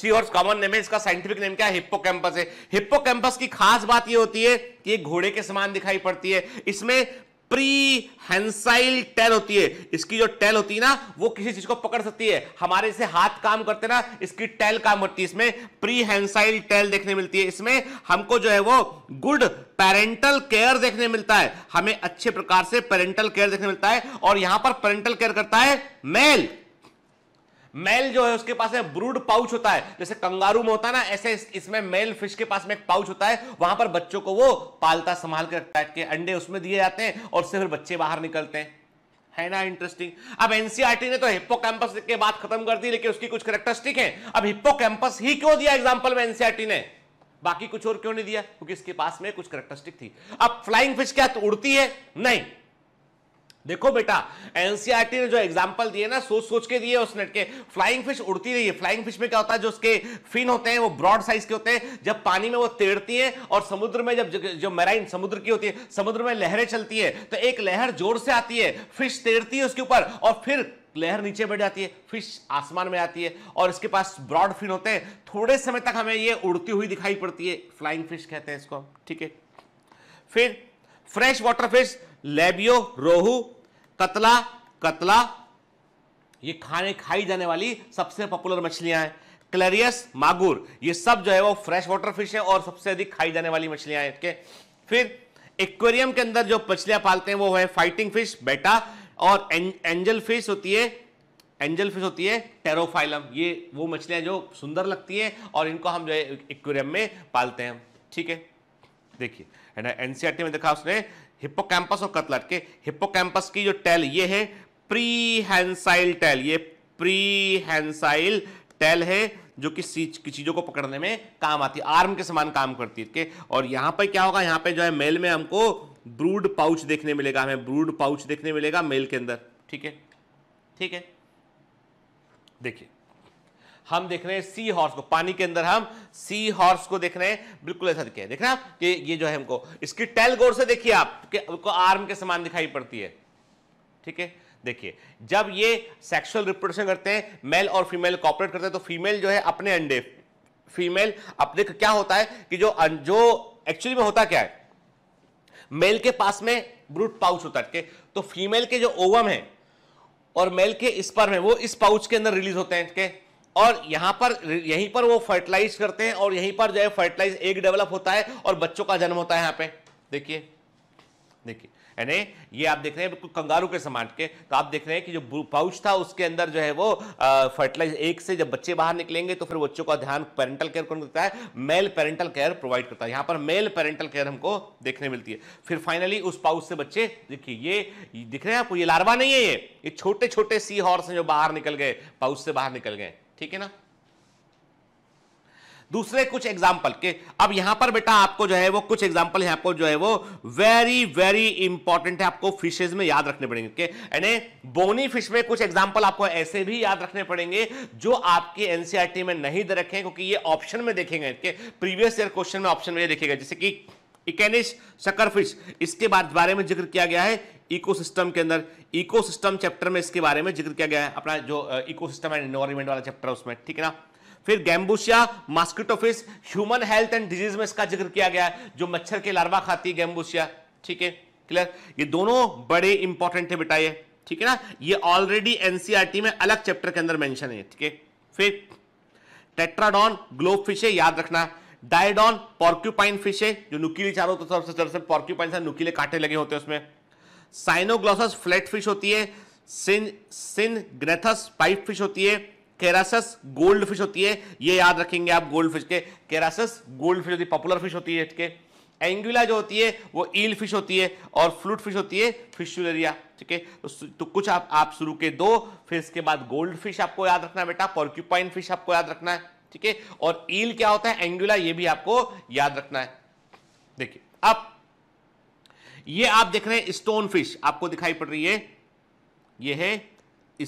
Speaker 1: सी हॉर्स कॉमन नेम है इसका साइंटिफिक नेम क्या है कैंपस है कैंपस की खास बात यह होती है कि ये घोड़े के समान दिखाई पड़ती है इसमें प्रीहेंसाइल टेल होती है इसकी जो टेल होती है ना वो किसी चीज को पकड़ सकती है हमारे से हाथ काम करते ना इसकी टेल काम करती है इसमें प्रीहेंसाइल टेल देखने मिलती है इसमें हमको जो है वो गुड पेरेंटल केयर देखने मिलता है हमें अच्छे प्रकार से पेरेंटल केयर देखने मिलता है और यहां पर पेरेंटल केयर करता है मेल मेल जो है उसके पास में ब्रूड पाउच होता है जैसे कंगारू में होता है ना ऐसे इसमें मेल फिश के पास में एक पाउच होता है वहां पर बच्चों को वो पालता संभाल कर रखता है अंडे उसमें दिए जाते हैं और उससे फिर बच्चे बाहर निकलते हैं है ना इंटरेस्टिंग अब एनसीआरटी e ने तो हिप्पो कैंपस के बाद खत्म कर दी लेकिन उसकी कुछ करेक्टरिस्टिक है अब हिप्पो कैंपस ही क्यों दिया एग्जाम्पल में एनसीआरटी e ने बाकी कुछ और क्यों नहीं दिया क्योंकि इसके पास में कुछ करेक्टरिस्टिक थी अब फ्लाइंग फिश क्या तो उड़ती है नहीं देखो बेटा एनसीआरटी e ने जो एग्जाम्पल दिए ना सोच सोच के दिए उसने के फ्लाइंग फिश उड़ती रही है फ्लाइंग फिश में क्या होता है जो उसके फिन होते हैं वो ब्रॉड साइज के होते हैं जब पानी में वो तैरती है और समुद्र में जब जो मैराइन समुद्र की होती है समुद्र में लहरें चलती है तो एक लहर जोर से आती है फिश तैरती है उसके ऊपर और फिर लहर नीचे बैठ जाती है फिश आसमान में आती है और इसके पास ब्रॉड फिन होते हैं थोड़े समय तक हमें ये उड़ती हुई दिखाई पड़ती है फ्लाइंग फिश कहते हैं इसको ठीक है फिर freshwater fish Labeo rohu catla catla ये खाने खाई जाने वाली सबसे पॉपुलर मछलियां हैं क्लेरियस मागुर ये सब जो है वो फ्रेश वाटर फिश है और सबसे अधिक खाई जाने वाली मछलियां हैं फिर एक्वेरियम के अंदर जो मछलियां पालते हैं वो है फाइटिंग फिश बेटा और एं, एंजल फिश होती है एंजल फिश होती है टेरोफाइलम ये वो मछलियां जो सुंदर लगती हैं और इनको हम जो है इक्वेरियम में पालते हैं ठीक है देखिए एनसीआरटी e में देखा उसने कैंपस और कतलट के कैंपस की जो टेल ये है प्रीहेंसाइल टेल ये प्रीहेंसाइल टेल है जो कि की चीज़ों को पकड़ने में काम आती है आर्म के समान काम करती है के? और यहां पर क्या होगा यहां पे जो है मेल में हमको ब्रूड पाउच देखने मिलेगा हमें ब्रूड पाउच देखने मिलेगा मेल के अंदर ठीक है ठीक है देखिए हम देख रहे हैं सी हॉर्स को पानी के अंदर हम सी हॉर्स को देख रहे हैं बिल्कुल ऐसा दिखे देख रहे हैं कि ये जो है हमको इसकी टेल गोर से देखिए आप को आर्म के समान दिखाई पड़ती है ठीक है देखिए जब ये सेक्सुअल रिप्रोडक्शन करते हैं मेल और फीमेल कॉपरेट करते हैं तो फीमेल जो है अपने अंडे फीमेल अपने क्या होता है कि जो अं-, जो एक्चुअली में होता क्या है मेल के पास में ब्रूट पाउच होता है तो फीमेल के जो ओवम है और मेल के स्पर्म है वो इस पाउच के अंदर रिलीज होते हैं और यहां पर यहीं पर वो फर्टिलाइज करते हैं और यहीं पर जो है फर्टिलाइज एक डेवलप होता है और बच्चों का जन्म होता है यहाँ पे देखिए देखिए यानी ये आप देख रहे हैं बिल्कुल कंगारू के समान के तो आप देख रहे हैं कि जो पाउच था उसके अंदर जो है वो फर्टिलाइज एक से जब बच्चे बाहर निकलेंगे तो फिर बच्चों का ध्यान पेरेंटल केयर कौन करता है मेल पेरेंटल केयर प्रोवाइड करता है यहाँ पर मेल पेरेंटल केयर हमको देखने मिलती है फिर फाइनली उस पाउच से बच्चे देखिए ये दिख रहे हैं आपको ये लार्वा नहीं है ये ये छोटे छोटे सी हॉर्स हैं जो बाहर निकल गए पाउच से बाहर निकल गए ठीक है ना दूसरे कुछ एग्जाम्पल के अब यहां पर बेटा आपको जो है वो कुछ एग्जाम्पल यहां पर जो है वो वेरी वेरी इंपॉर्टेंट है आपको फिशेज में याद रखने पड़ेंगे यानी बोनी फिश में कुछ एग्जाम्पल आपको ऐसे भी याद रखने पड़ेंगे जो आपके एनसीआरटी e में नहीं रखे क्योंकि ये ऑप्शन में देखेंगे प्रीवियस ईयर क्वेश्चन में ऑप्शन में देखेगा जैसे कि इकेनिश सकरफिश इसके बाद बारे में जिक्र किया गया है इकोसिस्टम के अंदर इकोसिस्टम चैप्टर में इसके बारे में जिक्र किया गया है अपना जो इकोसिस्टम एंड एनवायरमेंट वाला चैप्टर उसमें ठीक है ना फिर Gambusia mosquitofish human health and disease में इसका जिक्र किया गया है जो मच्छर के लार्वा खाती है गैम्बूसिया ठीक है क्लियर ये दोनों बड़े इंपॉर्टेंट है बेटा ये ठीक है ना ये ऑलरेडी एनसीईआरटी e में अलग चैप्टर के अंदर मेंशन है ठीक है फिर टेट्राडॉन ग्लोब फिश है याद रखना है डायडॉन पॉर्क्यूपाइन फिश है जो नुकीली चारों तरफ से तरफ से पॉर्क्यूपाइन से नुकीले कांटे लगे होते हैं उसमें साइनोग्लॉसस फ्लैट फिश होती है सिन सिन ग्रेथस पाइप फिश होती है केरासस गोल्ड फिश होती है ये याद रखेंगे आप गोल्ड फिश के केरासस गोल्ड फिश होती है पॉपुलर फिश होती है इसके एंगुला जो होती है वो ईल फिश होती है और फ्लूट फिश होती है फिशुलरिया ठीक है तो, तो कुछ आप आप शुरू के दो फिर इसके बाद गोल्ड फिश आपको याद रखना है बेटा पॉर्क्यूपाइन फिश आपको याद रखना है ठीक है और ईल क्या होता है एंगुलर ये भी आपको याद रखना है देखिए अब ये आप देख रहे हैं स्टोन फिश आपको दिखाई पड़ रही है ये है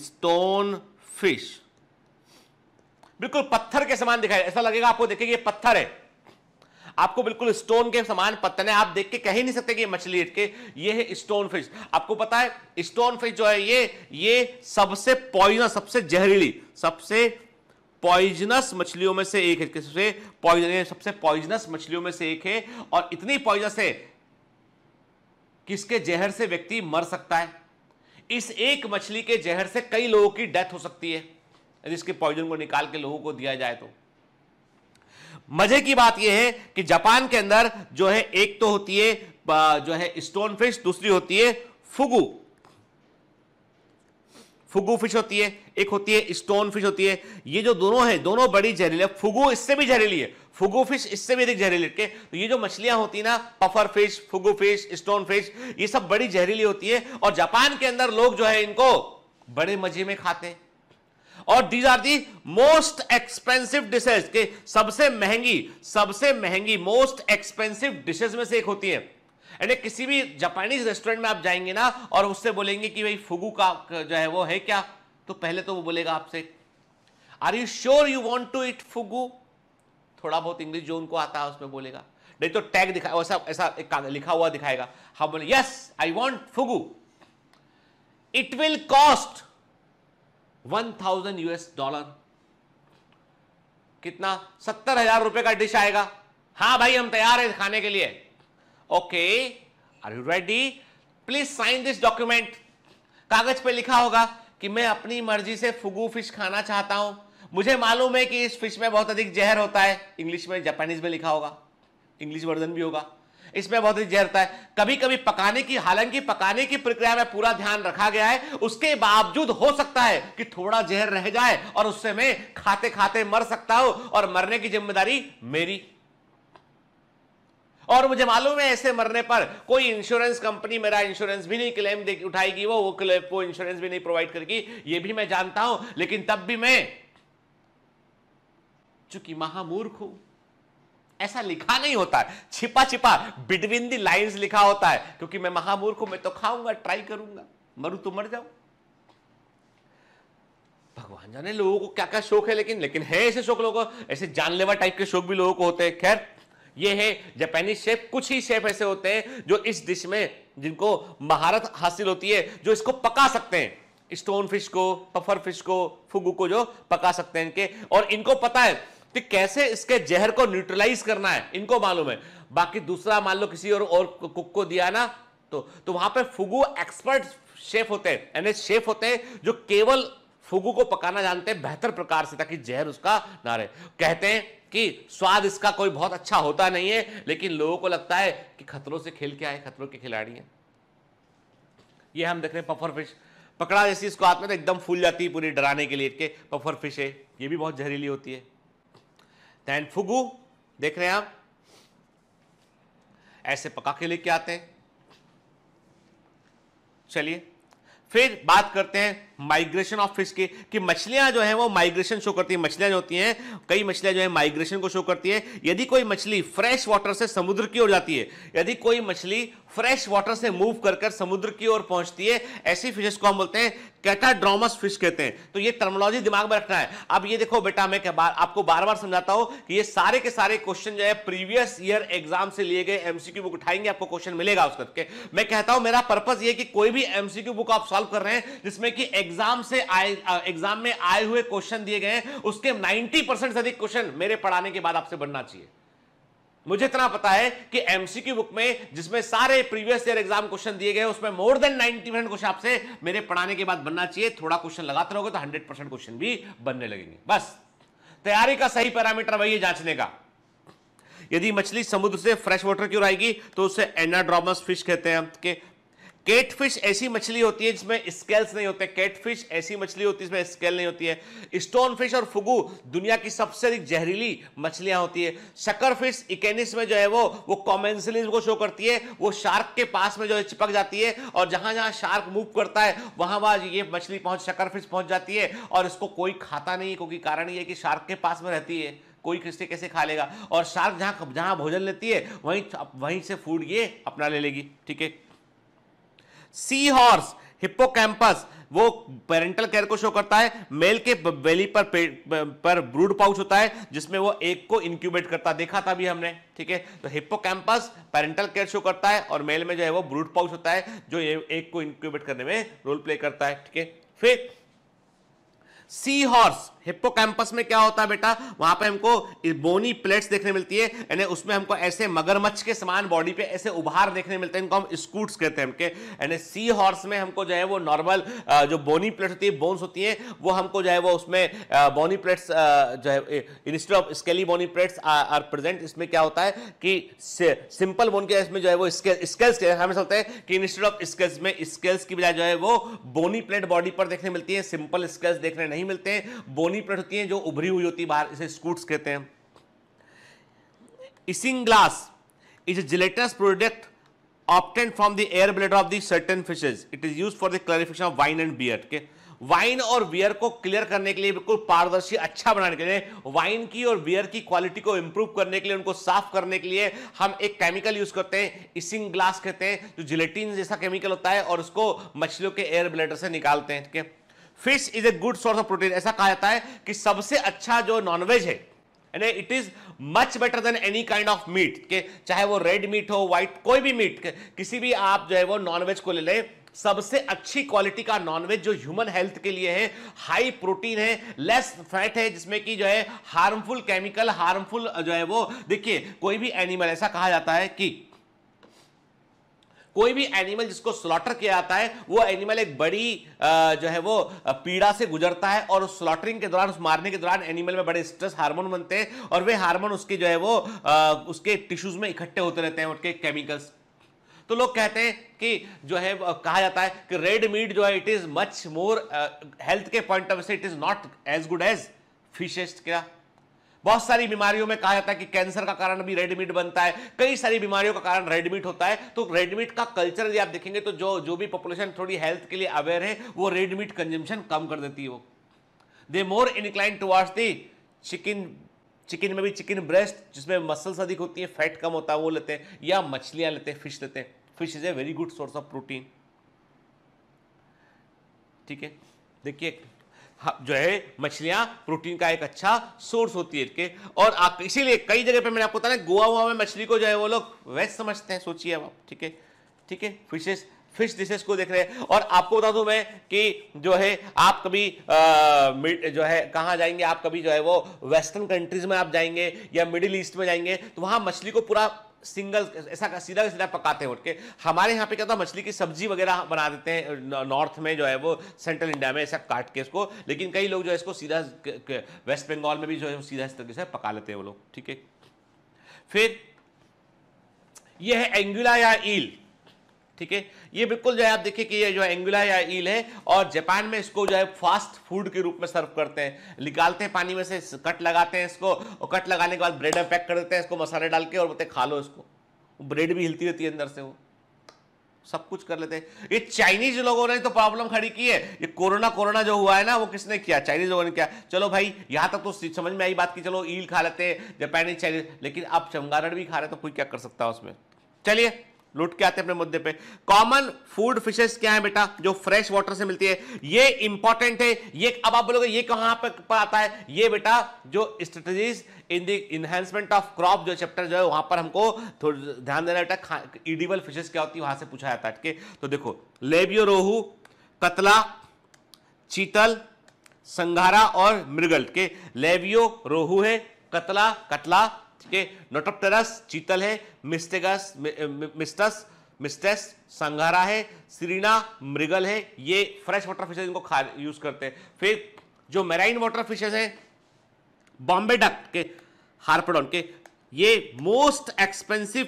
Speaker 1: स्टोन फिश बिल्कुल पत्थर के समान दिखाई ऐसा लगेगा आपको देखेंगे ये पत्थर है आपको बिल्कुल स्टोन के समान पत्थर है आप देख के कह ही नहीं सकते कि ये मछली के ये है स्टोन फिश आपको पता है स्टोन फिश जो है ये ये सबसे पॉइजन सबसे जहरीली सबसे पॉइजनस मछलियों में से एक है सबसे पॉइजन सबसे पॉइजनस मछलियों में से एक है और इतनी पॉइजनस है किसके जहर से व्यक्ति मर सकता है इस एक मछली के जहर से कई लोगों की डेथ हो सकती है यदि इसके पॉइजन को निकाल के लोगों को दिया जाए तो मजे की बात यह है कि जापान के अंदर जो है एक तो होती है जो है स्टोन फिश दूसरी होती है फुगू फुगू फिश होती है एक होती है स्टोन फिश होती है ये जो दोनों है दोनों बड़ी जहरीली है फुगू इससे भी जहरीली है फुगू फिश इससे भी अधिक जहरीली के तो ये जो मछलियां होती ना puffer fish fugu fish stone fish ये सब बड़ी जहरीली होती है और जापान के अंदर लोग जो है इनको बड़े मजे में खाते हैं और these are the most expensive dishes के सबसे महंगी सबसे महंगी मोस्ट एक्सपेंसिव डिशेज में से एक होती है यानी किसी भी जापानीज रेस्टोरेंट में आप जाएंगे ना और उससे बोलेंगे कि भाई फुगू का जो है वो है क्या तो पहले तो वो बोलेगा आपसे are you sure you want to eat fugu थोड़ा बहुत इंग्लिश जो उनको आता है उसमें बोलेगा नहीं तो टैग दिखा ऐसा ऐसा एक लिखा हुआ दिखाएगा हम हाँ, बोले yes I want fugu it will cost one thousand US dollar कितना सत्तर हजार रुपए का डिश आएगा हाँ भाई हम तैयार हैं खाने के लिए Okay, are you ready? Please sign this document. कागज पे लिखा होगा कि मैं अपनी मर्जी से फुगु फिश खाना चाहता हूं मुझे मालूम है कि इस फिश में बहुत अधिक जहर होता है इंग्लिश में जापानीज में लिखा होगा इंग्लिश वर्जन भी होगा इसमें बहुत अधिक जहर होता है कभी कभी पकाने की हालांकि पकाने की प्रक्रिया में पूरा ध्यान रखा गया है उसके बावजूद हो सकता है कि थोड़ा जहर रह जाए और उससे मैं खाते खाते मर सकता हूं और मरने की जिम्मेदारी मेरी और मुझे मालूम है ऐसे मरने पर कोई इंश्योरेंस कंपनी मेरा इंश्योरेंस भी नहीं क्लेम उठाएगी वो वो क्लेम वो इंश्योरेंस भी नहीं प्रोवाइड करेगी ये भी मैं जानता हूं लेकिन तब भी मैं चूंकि महामूर्ख हूं ऐसा लिखा नहीं होता है छिपा छिपा बिटवीन दी लाइंस लिखा होता है क्योंकि मैं महामूर्ख हूं मैं तो खाऊंगा ट्राई करूंगा मरू तो मर जाऊं भगवान जाने लोगों को क्या क्या शौक है लेकिन लेकिन है ऐसे शौक लोगों को ऐसे जानलेवा टाइप के शौक भी लोगों को होते हैं खैर ये है जापानी शेफ कुछ ही शेफ ऐसे होते हैं जो इस डिश में जिनको महारत हासिल होती है जो इसको पका सकते हैं स्टोन फिश को पफर फिश को फुगू को जो पका सकते हैं इनके और इनको पता है कि कैसे इसके जहर को न्यूट्रलाइज करना है इनको मालूम है बाकी दूसरा मान लो किसी और, और कुक को दिया ना तो तो वहां पर फुगू एक्सपर्ट शेफ होते हैं यानी शेफ होते हैं जो केवल फुगू को पकाना जानते हैं बेहतर प्रकार से ताकि जहर उसका ना रहे कहते हैं कि स्वाद इसका कोई बहुत अच्छा होता नहीं है लेकिन लोगों को लगता है कि खतरों से खेल के आए खतरों के खिलाड़ी हैं ये हम देख रहे हैं पफर फिश पकड़ा जैसे इसको आते तो एकदम फूल जाती है पूरी डराने के लिए के पफर फिश है ये भी बहुत जहरीली होती है दैन फुगू देख रहे हैं आप ऐसे पका के लेके आते हैं चलिए फिर बात करते हैं माइग्रेशन ऑफ फिश के कि मछलियां जो है वो माइग्रेशन शो करती हैं मछलियां जो होती हैं कई मछलियां जो है माइग्रेशन को शो करती हैं यदि कोई मछली फ्रेश वाटर से समुद्र की ओर जाती है यदि कोई मछली फ्रेश वाटर से मूव कर कर समुद्र की ओर पहुंचती है ऐसी फिशेस को हम बोलते हैं कैटाड्रोमस फिश कहते हैं तो ये टर्मोलॉजी दिमाग में रखना है अब ये देखो बेटा मैं बार, आपको बार बार समझाता हूं कि ये सारे के सारे क्वेश्चन जो है प्रीवियस ईयर एग्जाम से लिए गए एमसीक्यू बुक उठाएंगे आपको क्वेश्चन मिलेगा उस करके मैं कहता हूं मेरा पर्पज ये कि कोई भी एमसीक्यू बुक आप सॉल्व कर रहे हैं जिसमें कि एक एग्जाम से आए एग्जाम में आए हुए क्वेश्चन दिए गए उसके 90 परसेंट से अधिक क्वेश्चन मेरे पढ़ाने के बाद आपसे बनना चाहिए मुझे इतना पता है कि एमसीक्यू बुक में जिसमें सारे प्रीवियस ईयर एग्जाम क्वेश्चन दिए गए उसमें मोर देन 90 परसेंट क्वेश्चन आपसे मेरे पढ़ाने के बाद बनना चाहिए थोड़ा क्वेश्चन लगाते रहोगे तो हंड्रेड परसेंट क्वेश्चन भी बनने लगेंगे बस तैयारी का सही पैरामीटर वही है जांचने का यदि मछली समुद्र से फ्रेश वाटर क्यों आएगी तो उसे एनाड्रॉमस फिश कहते हैं केटफिश ऐसी मछली होती है जिसमें स्केल्स नहीं होते केटफिश ऐसी मछली होती है जिसमें स्केल नहीं होती है स्टोन फिश और फुगू दुनिया की सबसे अधिक जहरीली मछलियां होती है शकर फिश इकेनिस में जो है वो वो कॉमेंसलिज्म को शो करती है वो शार्क के पास में जो है चिपक जाती है और जहां जहां शार्क मूव करता है वहां वहां ये मछली पहुंच शकर फिश पहुंच जाती है और इसको कोई खाता नहीं है क्योंकि कारण ये कि शार्क के पास में रहती है कोई किससे कैसे खा लेगा और शार्क जहाँ जहाँ भोजन लेती है वहीं वहीं से फूड ये अपना ले लेगी ठीक है सी हॉर्स हिप्पोकैम्पस वो पेरेंटल केयर को शो करता है मेल के बेली पर पर ब्रूड पाउच होता है जिसमें वो एक को इंक्यूबेट करता है देखा था भी हमने ठीक है तो कैंपस पेरेंटल केयर शो करता है और मेल में जो है वो ब्रूड पाउच होता है जो एक को इंक्यूबेट करने में रोल प्ले करता है ठीक है फिर सी हॉर्स हिप्पो कैंपस में क्या होता है बेटा वहां पे हमको बोनी प्लेट्स देखने मिलती है यानी उसमें हमको ऐसे मगरमच्छ के समान बॉडी पे ऐसे उभार देखने मिलते हैं इनको हम स्कूट्स कहते हैं हमके यानी सी हॉर्स में हमको जो है वो नॉर्मल जो बोनी प्लेट होती है बोन्स होती है वो हमको जो है वो उसमें बोनी प्लेट्स जो है instead of scaly bony plates are present इसमें क्या होता है कि सिंपल बोन के इसमें जो है वो स्केल्स हमें सोचते हैं कि इंस्टेड ऑफ स्केल्स में स्केल्स की बजाय जो है वो बोनी प्लेट बॉडी पर देखने मिलती है सिंपल स्केल्स देखने नहीं नहीं मिलते हैं बोनी प्लेट होती हैं जो उभरी हुई होती है बाहर इसे स्कूट्स कहते हैं isinglass is gelatinous product obtained from the air bladder of the certain fishes it is use for the clarification of wine and beer के वाइन और बियर को क्लियर करने के लिए बिल्कुल पारदर्शी अच्छा बनाने के लिए वाइन की और बियर की क्वालिटी को इंप्रूव करने के लिए उनको साफ करने के लिए हम एक केमिकल यूज करते हैं इसिंग ग्लास कहते हैं जो जिलेटिन जैसा केमिकल होता है और उसको मछलियों के एयर ब्लेडर से निकालते हैं ठीक है fish is a good source of protein ऐसा कहा जाता है कि सबसे अच्छा जो नॉनवेज है it is much better than any kind of meat के चाहे वो रेड मीट हो व्हाइट कोई भी मीट किसी भी आप जो है वो नॉनवेज को ले लें सबसे अच्छी क्वालिटी का नॉनवेज जो ह्यूमन हेल्थ के लिए है हाई प्रोटीन है लेस फैट है जिसमें कि जो है हार्मफुल केमिकल हार्मफुल जो है वो देखिए कोई भी एनिमल ऐसा कहा जाता है कि कोई भी एनिमल जिसको स्लॉटर किया जाता है वो एनिमल एक बड़ी जो है वो पीड़ा से गुजरता है और उस स्लॉटरिंग के दौरान उस मारने के दौरान एनिमल में बड़े स्ट्रेस हार्मोन बनते हैं और वे हार्मोन उसके जो है वो उसके टिश्यूज में इकट्ठे होते रहते हैं उनके केमिकल्स तो लोग कहते हैं कि जो है कहा जाता है कि रेड मीट जो है it is much more health के पॉइंट ऑफ से it is not as good as fishes क्या बहुत सारी बीमारियों में कहा जाता है कि कैंसर का कारण भी रेडमीट बनता है कई सारी बीमारियों का कारण रेडमीट होता है तो रेडमीट का कल्चर यदि आप देखेंगे तो जो जो भी पॉपुलेशन थोड़ी हेल्थ के लिए अवेयर है वो रेडमीट मीट कंजम्पशन कम कर देती है वो they more incline towards the chicken chicken में भी चिकन ब्रेस्ट जिसमें मसल्स अधिक होती है फैट कम होता है वो लेते हैं या मछलियां लेते हैं फिश लेते हैं fish is a very good source of protein ठीक है देखिए हाँ, जो है मछलियाँ प्रोटीन का एक अच्छा सोर्स होती है के और आप इसीलिए कई जगह पे मैंने आपको बताया गोवा वोवा में मछली को जो है वो लोग वेस्ट समझते हैं सोचिए आप ठीक है ठीक है फिशेस फिश डिशेस को देख रहे हैं और आपको बता दूं मैं कि जो है आप कभी आ, जो है कहाँ जाएंगे आप कभी जो है वो वेस्टर्न कंट्रीज में आप जाएंगे या मिडिल ईस्ट में जाएंगे तो वहाँ मछली को पूरा सिंगल ऐसा सीधा सीधा पकाते हैं उठ के हमारे यहाँ पे क्या था मछली की सब्जी वगैरह बना देते हैं नॉर्थ में जो है वो सेंट्रल इंडिया में ऐसा काट के इसको लेकिन कई लोग जो है इसको सीधा वेस्ट बंगाल में भी जो है सीधा इस तरीके से पका लेते हैं वो लोग ठीक है फिर यह है एंगुला या ईल ठीक है ये बिल्कुल जो है आप देखिए कि ये जो एंगुला या ईल है और जापान में इसको जो है फास्ट फूड के रूप में सर्व करते हैं निकालते हैं पानी में से कट लगाते हैं इसको और कट लगाने के बाद ब्रेड में पैक कर देते हैं इसको मसाले डाल के और बोलते खा लो इसको ब्रेड भी हिलती रहती है अंदर से वो सब कुछ कर लेते हैं ये चाइनीज लोगों ने तो प्रॉब्लम खड़ी की है ये कोरोना कोरोना जो हुआ है ना वो किसने किया चाइनीज लोगों ने किया चलो भाई यहां तक तो समझ में आई बात की चलो ईल खा लेते हैं जापानीज चाइनीज लेकिन आप चमगारण भी खा रहे तो कोई क्या कर सकता है उसमें चलिए लुट के आते हैं अपने मुद्दे पे कॉमन फूड फिशेस क्या है बेटा जो फ्रेश वाटर से मिलती है ये इंपॉर्टेंट है ये अब आप बोलोगे ये कहां पर पर आता है ये बेटा जो strategies in the enhancement of crop जो चैप्टर जो है वहां पर हमको थोड़ा ध्यान देना बेटा इडिबल फिशेस क्या होती है वहां से पूछा जाता है तो देखो लेबियो रोहू कतला चीतल संघारा और मृगल के लेबियो रोहू है कतला कतला ठीक है नोटोप्टरस चीतल है मिस्टेगस मिस्टस मिस्टेस संघारा है सीरीना मृगल है ये फ्रेश वाटर फिशेज इनको खा यूज करते हैं फिर जो मेराइन वाटर फिशेज हैं बॉम्बे डक के हार्पडोन के ये मोस्ट एक्सपेंसिव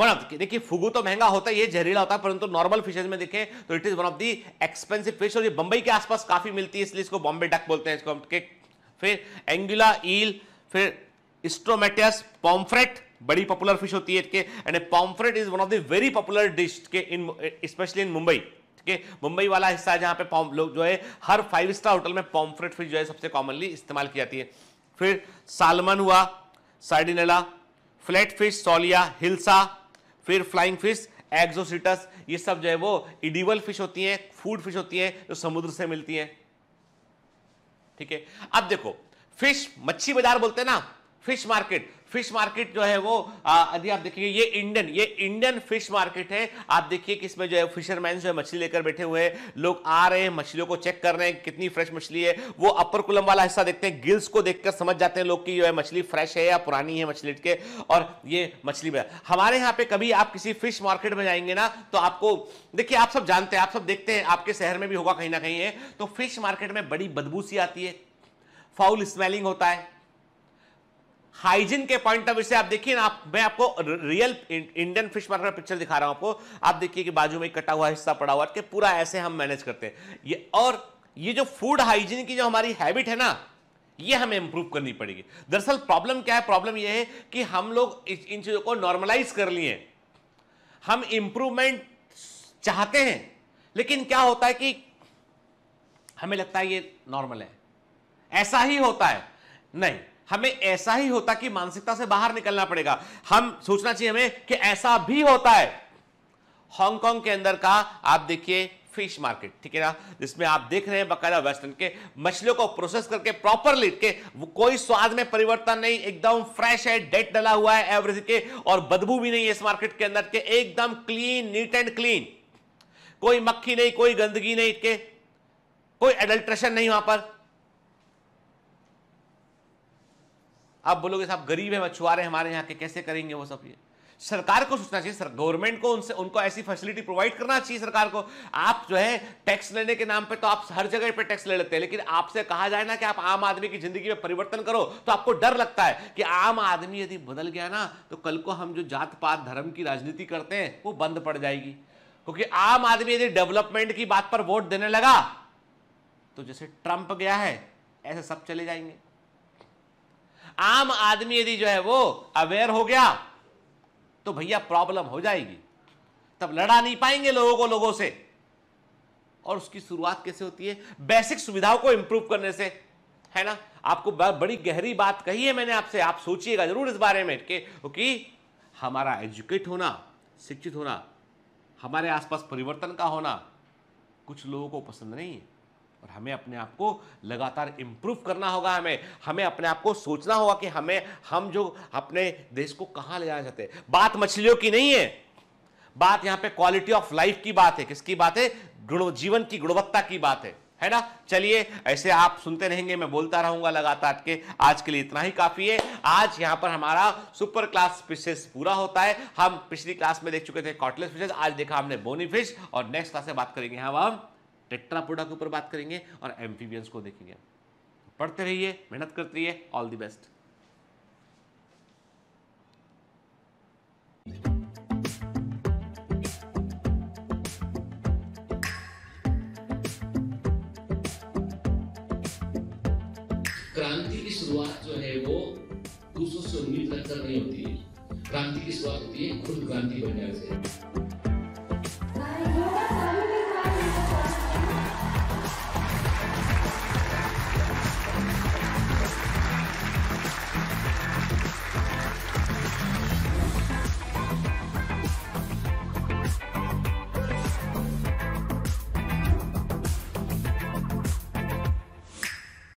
Speaker 1: वन ऑफ देखिए फुगु तो महंगा होता है ये जहरीला होता है परंतु नॉर्मल फिशेज में देखें तो it is one of the expensive fish और ये बम्बई के आसपास काफी मिलती है इसलिए इसको बॉम्बे डक बोलते हैं इसको के, फिर एंगुला ईल फिर स्ट्रोमेटियस पॉम्फ्रेट बड़ी पॉपुलर फिश होती है and pomfret is one of the very popular dish के इन स्पेशली इन मुंबई ठीक है मुंबई वाला हिस्सा है पे पॉम लोग जो है हर फाइव स्टार होटल में पॉम्फ्रेट फिश जो है सबसे कॉमनली इस्तेमाल की जाती है फिर सालमन हुआ साइडिनेला फ्लैट फिश सोलिया हिल्सा फिर फ्लाइंग फिश एग्जोसिटस ये सब जो है वो इडिवल फिश होती हैं फूड फिश होती हैं जो समुद्र से मिलती हैं ठीक है अब देखो फिश मच्छी बाजार बोलते हैं ना फिश मार्केट फिश मार्केट जो है वो यदि आप देखिए ये इंडियन ये इंडियन फिश मार्केट है आप देखिए कि इसमें जो है फिशरमैन जो है मछली लेकर बैठे हुए हैं लोग आ रहे हैं मछलियों को चेक कर रहे हैं कितनी फ्रेश मछली है वो अपर कुलम वाला हिस्सा देखते हैं गिल्स को देखकर समझ जाते हैं लोग कि जो है मछली फ्रेश है या पुरानी है मछली के और ये मछली में हमारे यहाँ पे कभी आप किसी फिश मार्केट में जाएंगे ना तो आपको देखिए आप सब जानते हैं आप सब देखते हैं आपके शहर में भी होगा कहीं ना कहीं है तो फिश मार्केट में बड़ी बदबू सी आती है फाउल स्मेलिंग होता है हाइजीन के पॉइंट ऑफ व्यू से आप देखिए ना आप मैं आपको रियल इंडियन फिश मार्केट का पिक्चर दिखा रहा हूं आपको आप देखिए कि बाजू में कटा हुआ हिस्सा पड़ा हुआ है पूरा ऐसे हम मैनेज करते हैं ये और ये जो फूड हाइजीन की जो हमारी हैबिट है ना ये हमें इंप्रूव करनी पड़ेगी दरअसल प्रॉब्लम क्या है प्रॉब्लम ये है कि हम लोग इन चीज़ों को नॉर्मलाइज कर लिए हम इम्प्रूवमेंट चाहते हैं लेकिन क्या होता है कि हमें लगता है ये नॉर्मल है ऐसा ही होता है नहीं हमें ऐसा ही होता कि मानसिकता से बाहर निकलना पड़ेगा हम सोचना चाहिए हमें कि ऐसा भी होता है हांगकांग के अंदर का आप देखिए फिश मार्केट ठीक है ना जिसमें आप देख रहे हैं बकायदा वेस्टर्न के मछलियों को प्रोसेस करके प्रॉपरली के वो कोई स्वाद में परिवर्तन नहीं एकदम फ्रेश है डेट डला हुआ है एवरेज के और बदबू भी नहीं है इस मार्केट के अंदर के एकदम क्लीन नीट एंड क्लीन कोई मक्खी नहीं कोई गंदगी नहीं के कोई एडल्ट्रेशन नहीं वहां पर आप बोलोगे साहब गरीब है मछुआरे हमारे यहाँ के कैसे करेंगे वो सब ये सरकार को सोचना चाहिए सर गवर्नमेंट को उनसे उनको ऐसी फैसिलिटी प्रोवाइड करना चाहिए सरकार को आप जो है टैक्स लेने के नाम पे तो आप हर जगह पे टैक्स ले लेते हैं लेकिन आपसे कहा जाए ना कि आप आम आदमी की जिंदगी में परिवर्तन करो तो आपको डर लगता है कि आम आदमी यदि बदल गया ना तो कल को हम जो जात पात धर्म की राजनीति करते हैं वो बंद पड़ जाएगी क्योंकि आम आदमी यदि डेवलपमेंट की बात पर वोट देने लगा तो जैसे ट्रंप गया है ऐसे सब चले जाएंगे आम आदमी यदि जो है वो अवेयर हो गया तो भैया प्रॉब्लम हो जाएगी तब लड़ा नहीं पाएंगे लोगों को लोगों से और उसकी शुरुआत कैसे होती है बेसिक सुविधाओं को इंप्रूव करने से है ना आपको बड़ी गहरी बात कही है मैंने आपसे आप सोचिएगा जरूर इस बारे में कि क्योंकि हमारा एजुकेट होना शिक्षित होना हमारे आसपास परिवर्तन का होना कुछ लोगों को पसंद नहीं है और हमें अपने आप को लगातार इम्प्रूव करना होगा हमें हमें अपने आप को सोचना होगा कि हमें हम जो अपने देश को कहाँ ले जाना चाहते बात मछलियों की नहीं है बात यहाँ पे क्वालिटी ऑफ लाइफ की बात है किसकी बात है जीवन की गुणवत्ता की बात है है ना चलिए ऐसे आप सुनते रहेंगे मैं बोलता रहूंगा लगातार के आज के लिए इतना ही काफी है आज यहां पर हमारा सुपर क्लास फिशेस पूरा होता है हम पिछली क्लास में देख चुके थे कॉटलेस फिशेस आज देखा हमने बोनी फिश और नेक्स्ट क्लास से बात करेंगे हम हम टेक्ट्रापोडा के ऊपर बात करेंगे और एम्फीबियंस को देखेंगे पढ़ते रहिए मेहनत करते रहिए ऑल दी बेस्ट क्रांति की शुरुआत जो है वो दूसरों से उम्मीद रखकर नहीं होती है क्रांति की शुरुआत होती है खुद क्रांति बनने से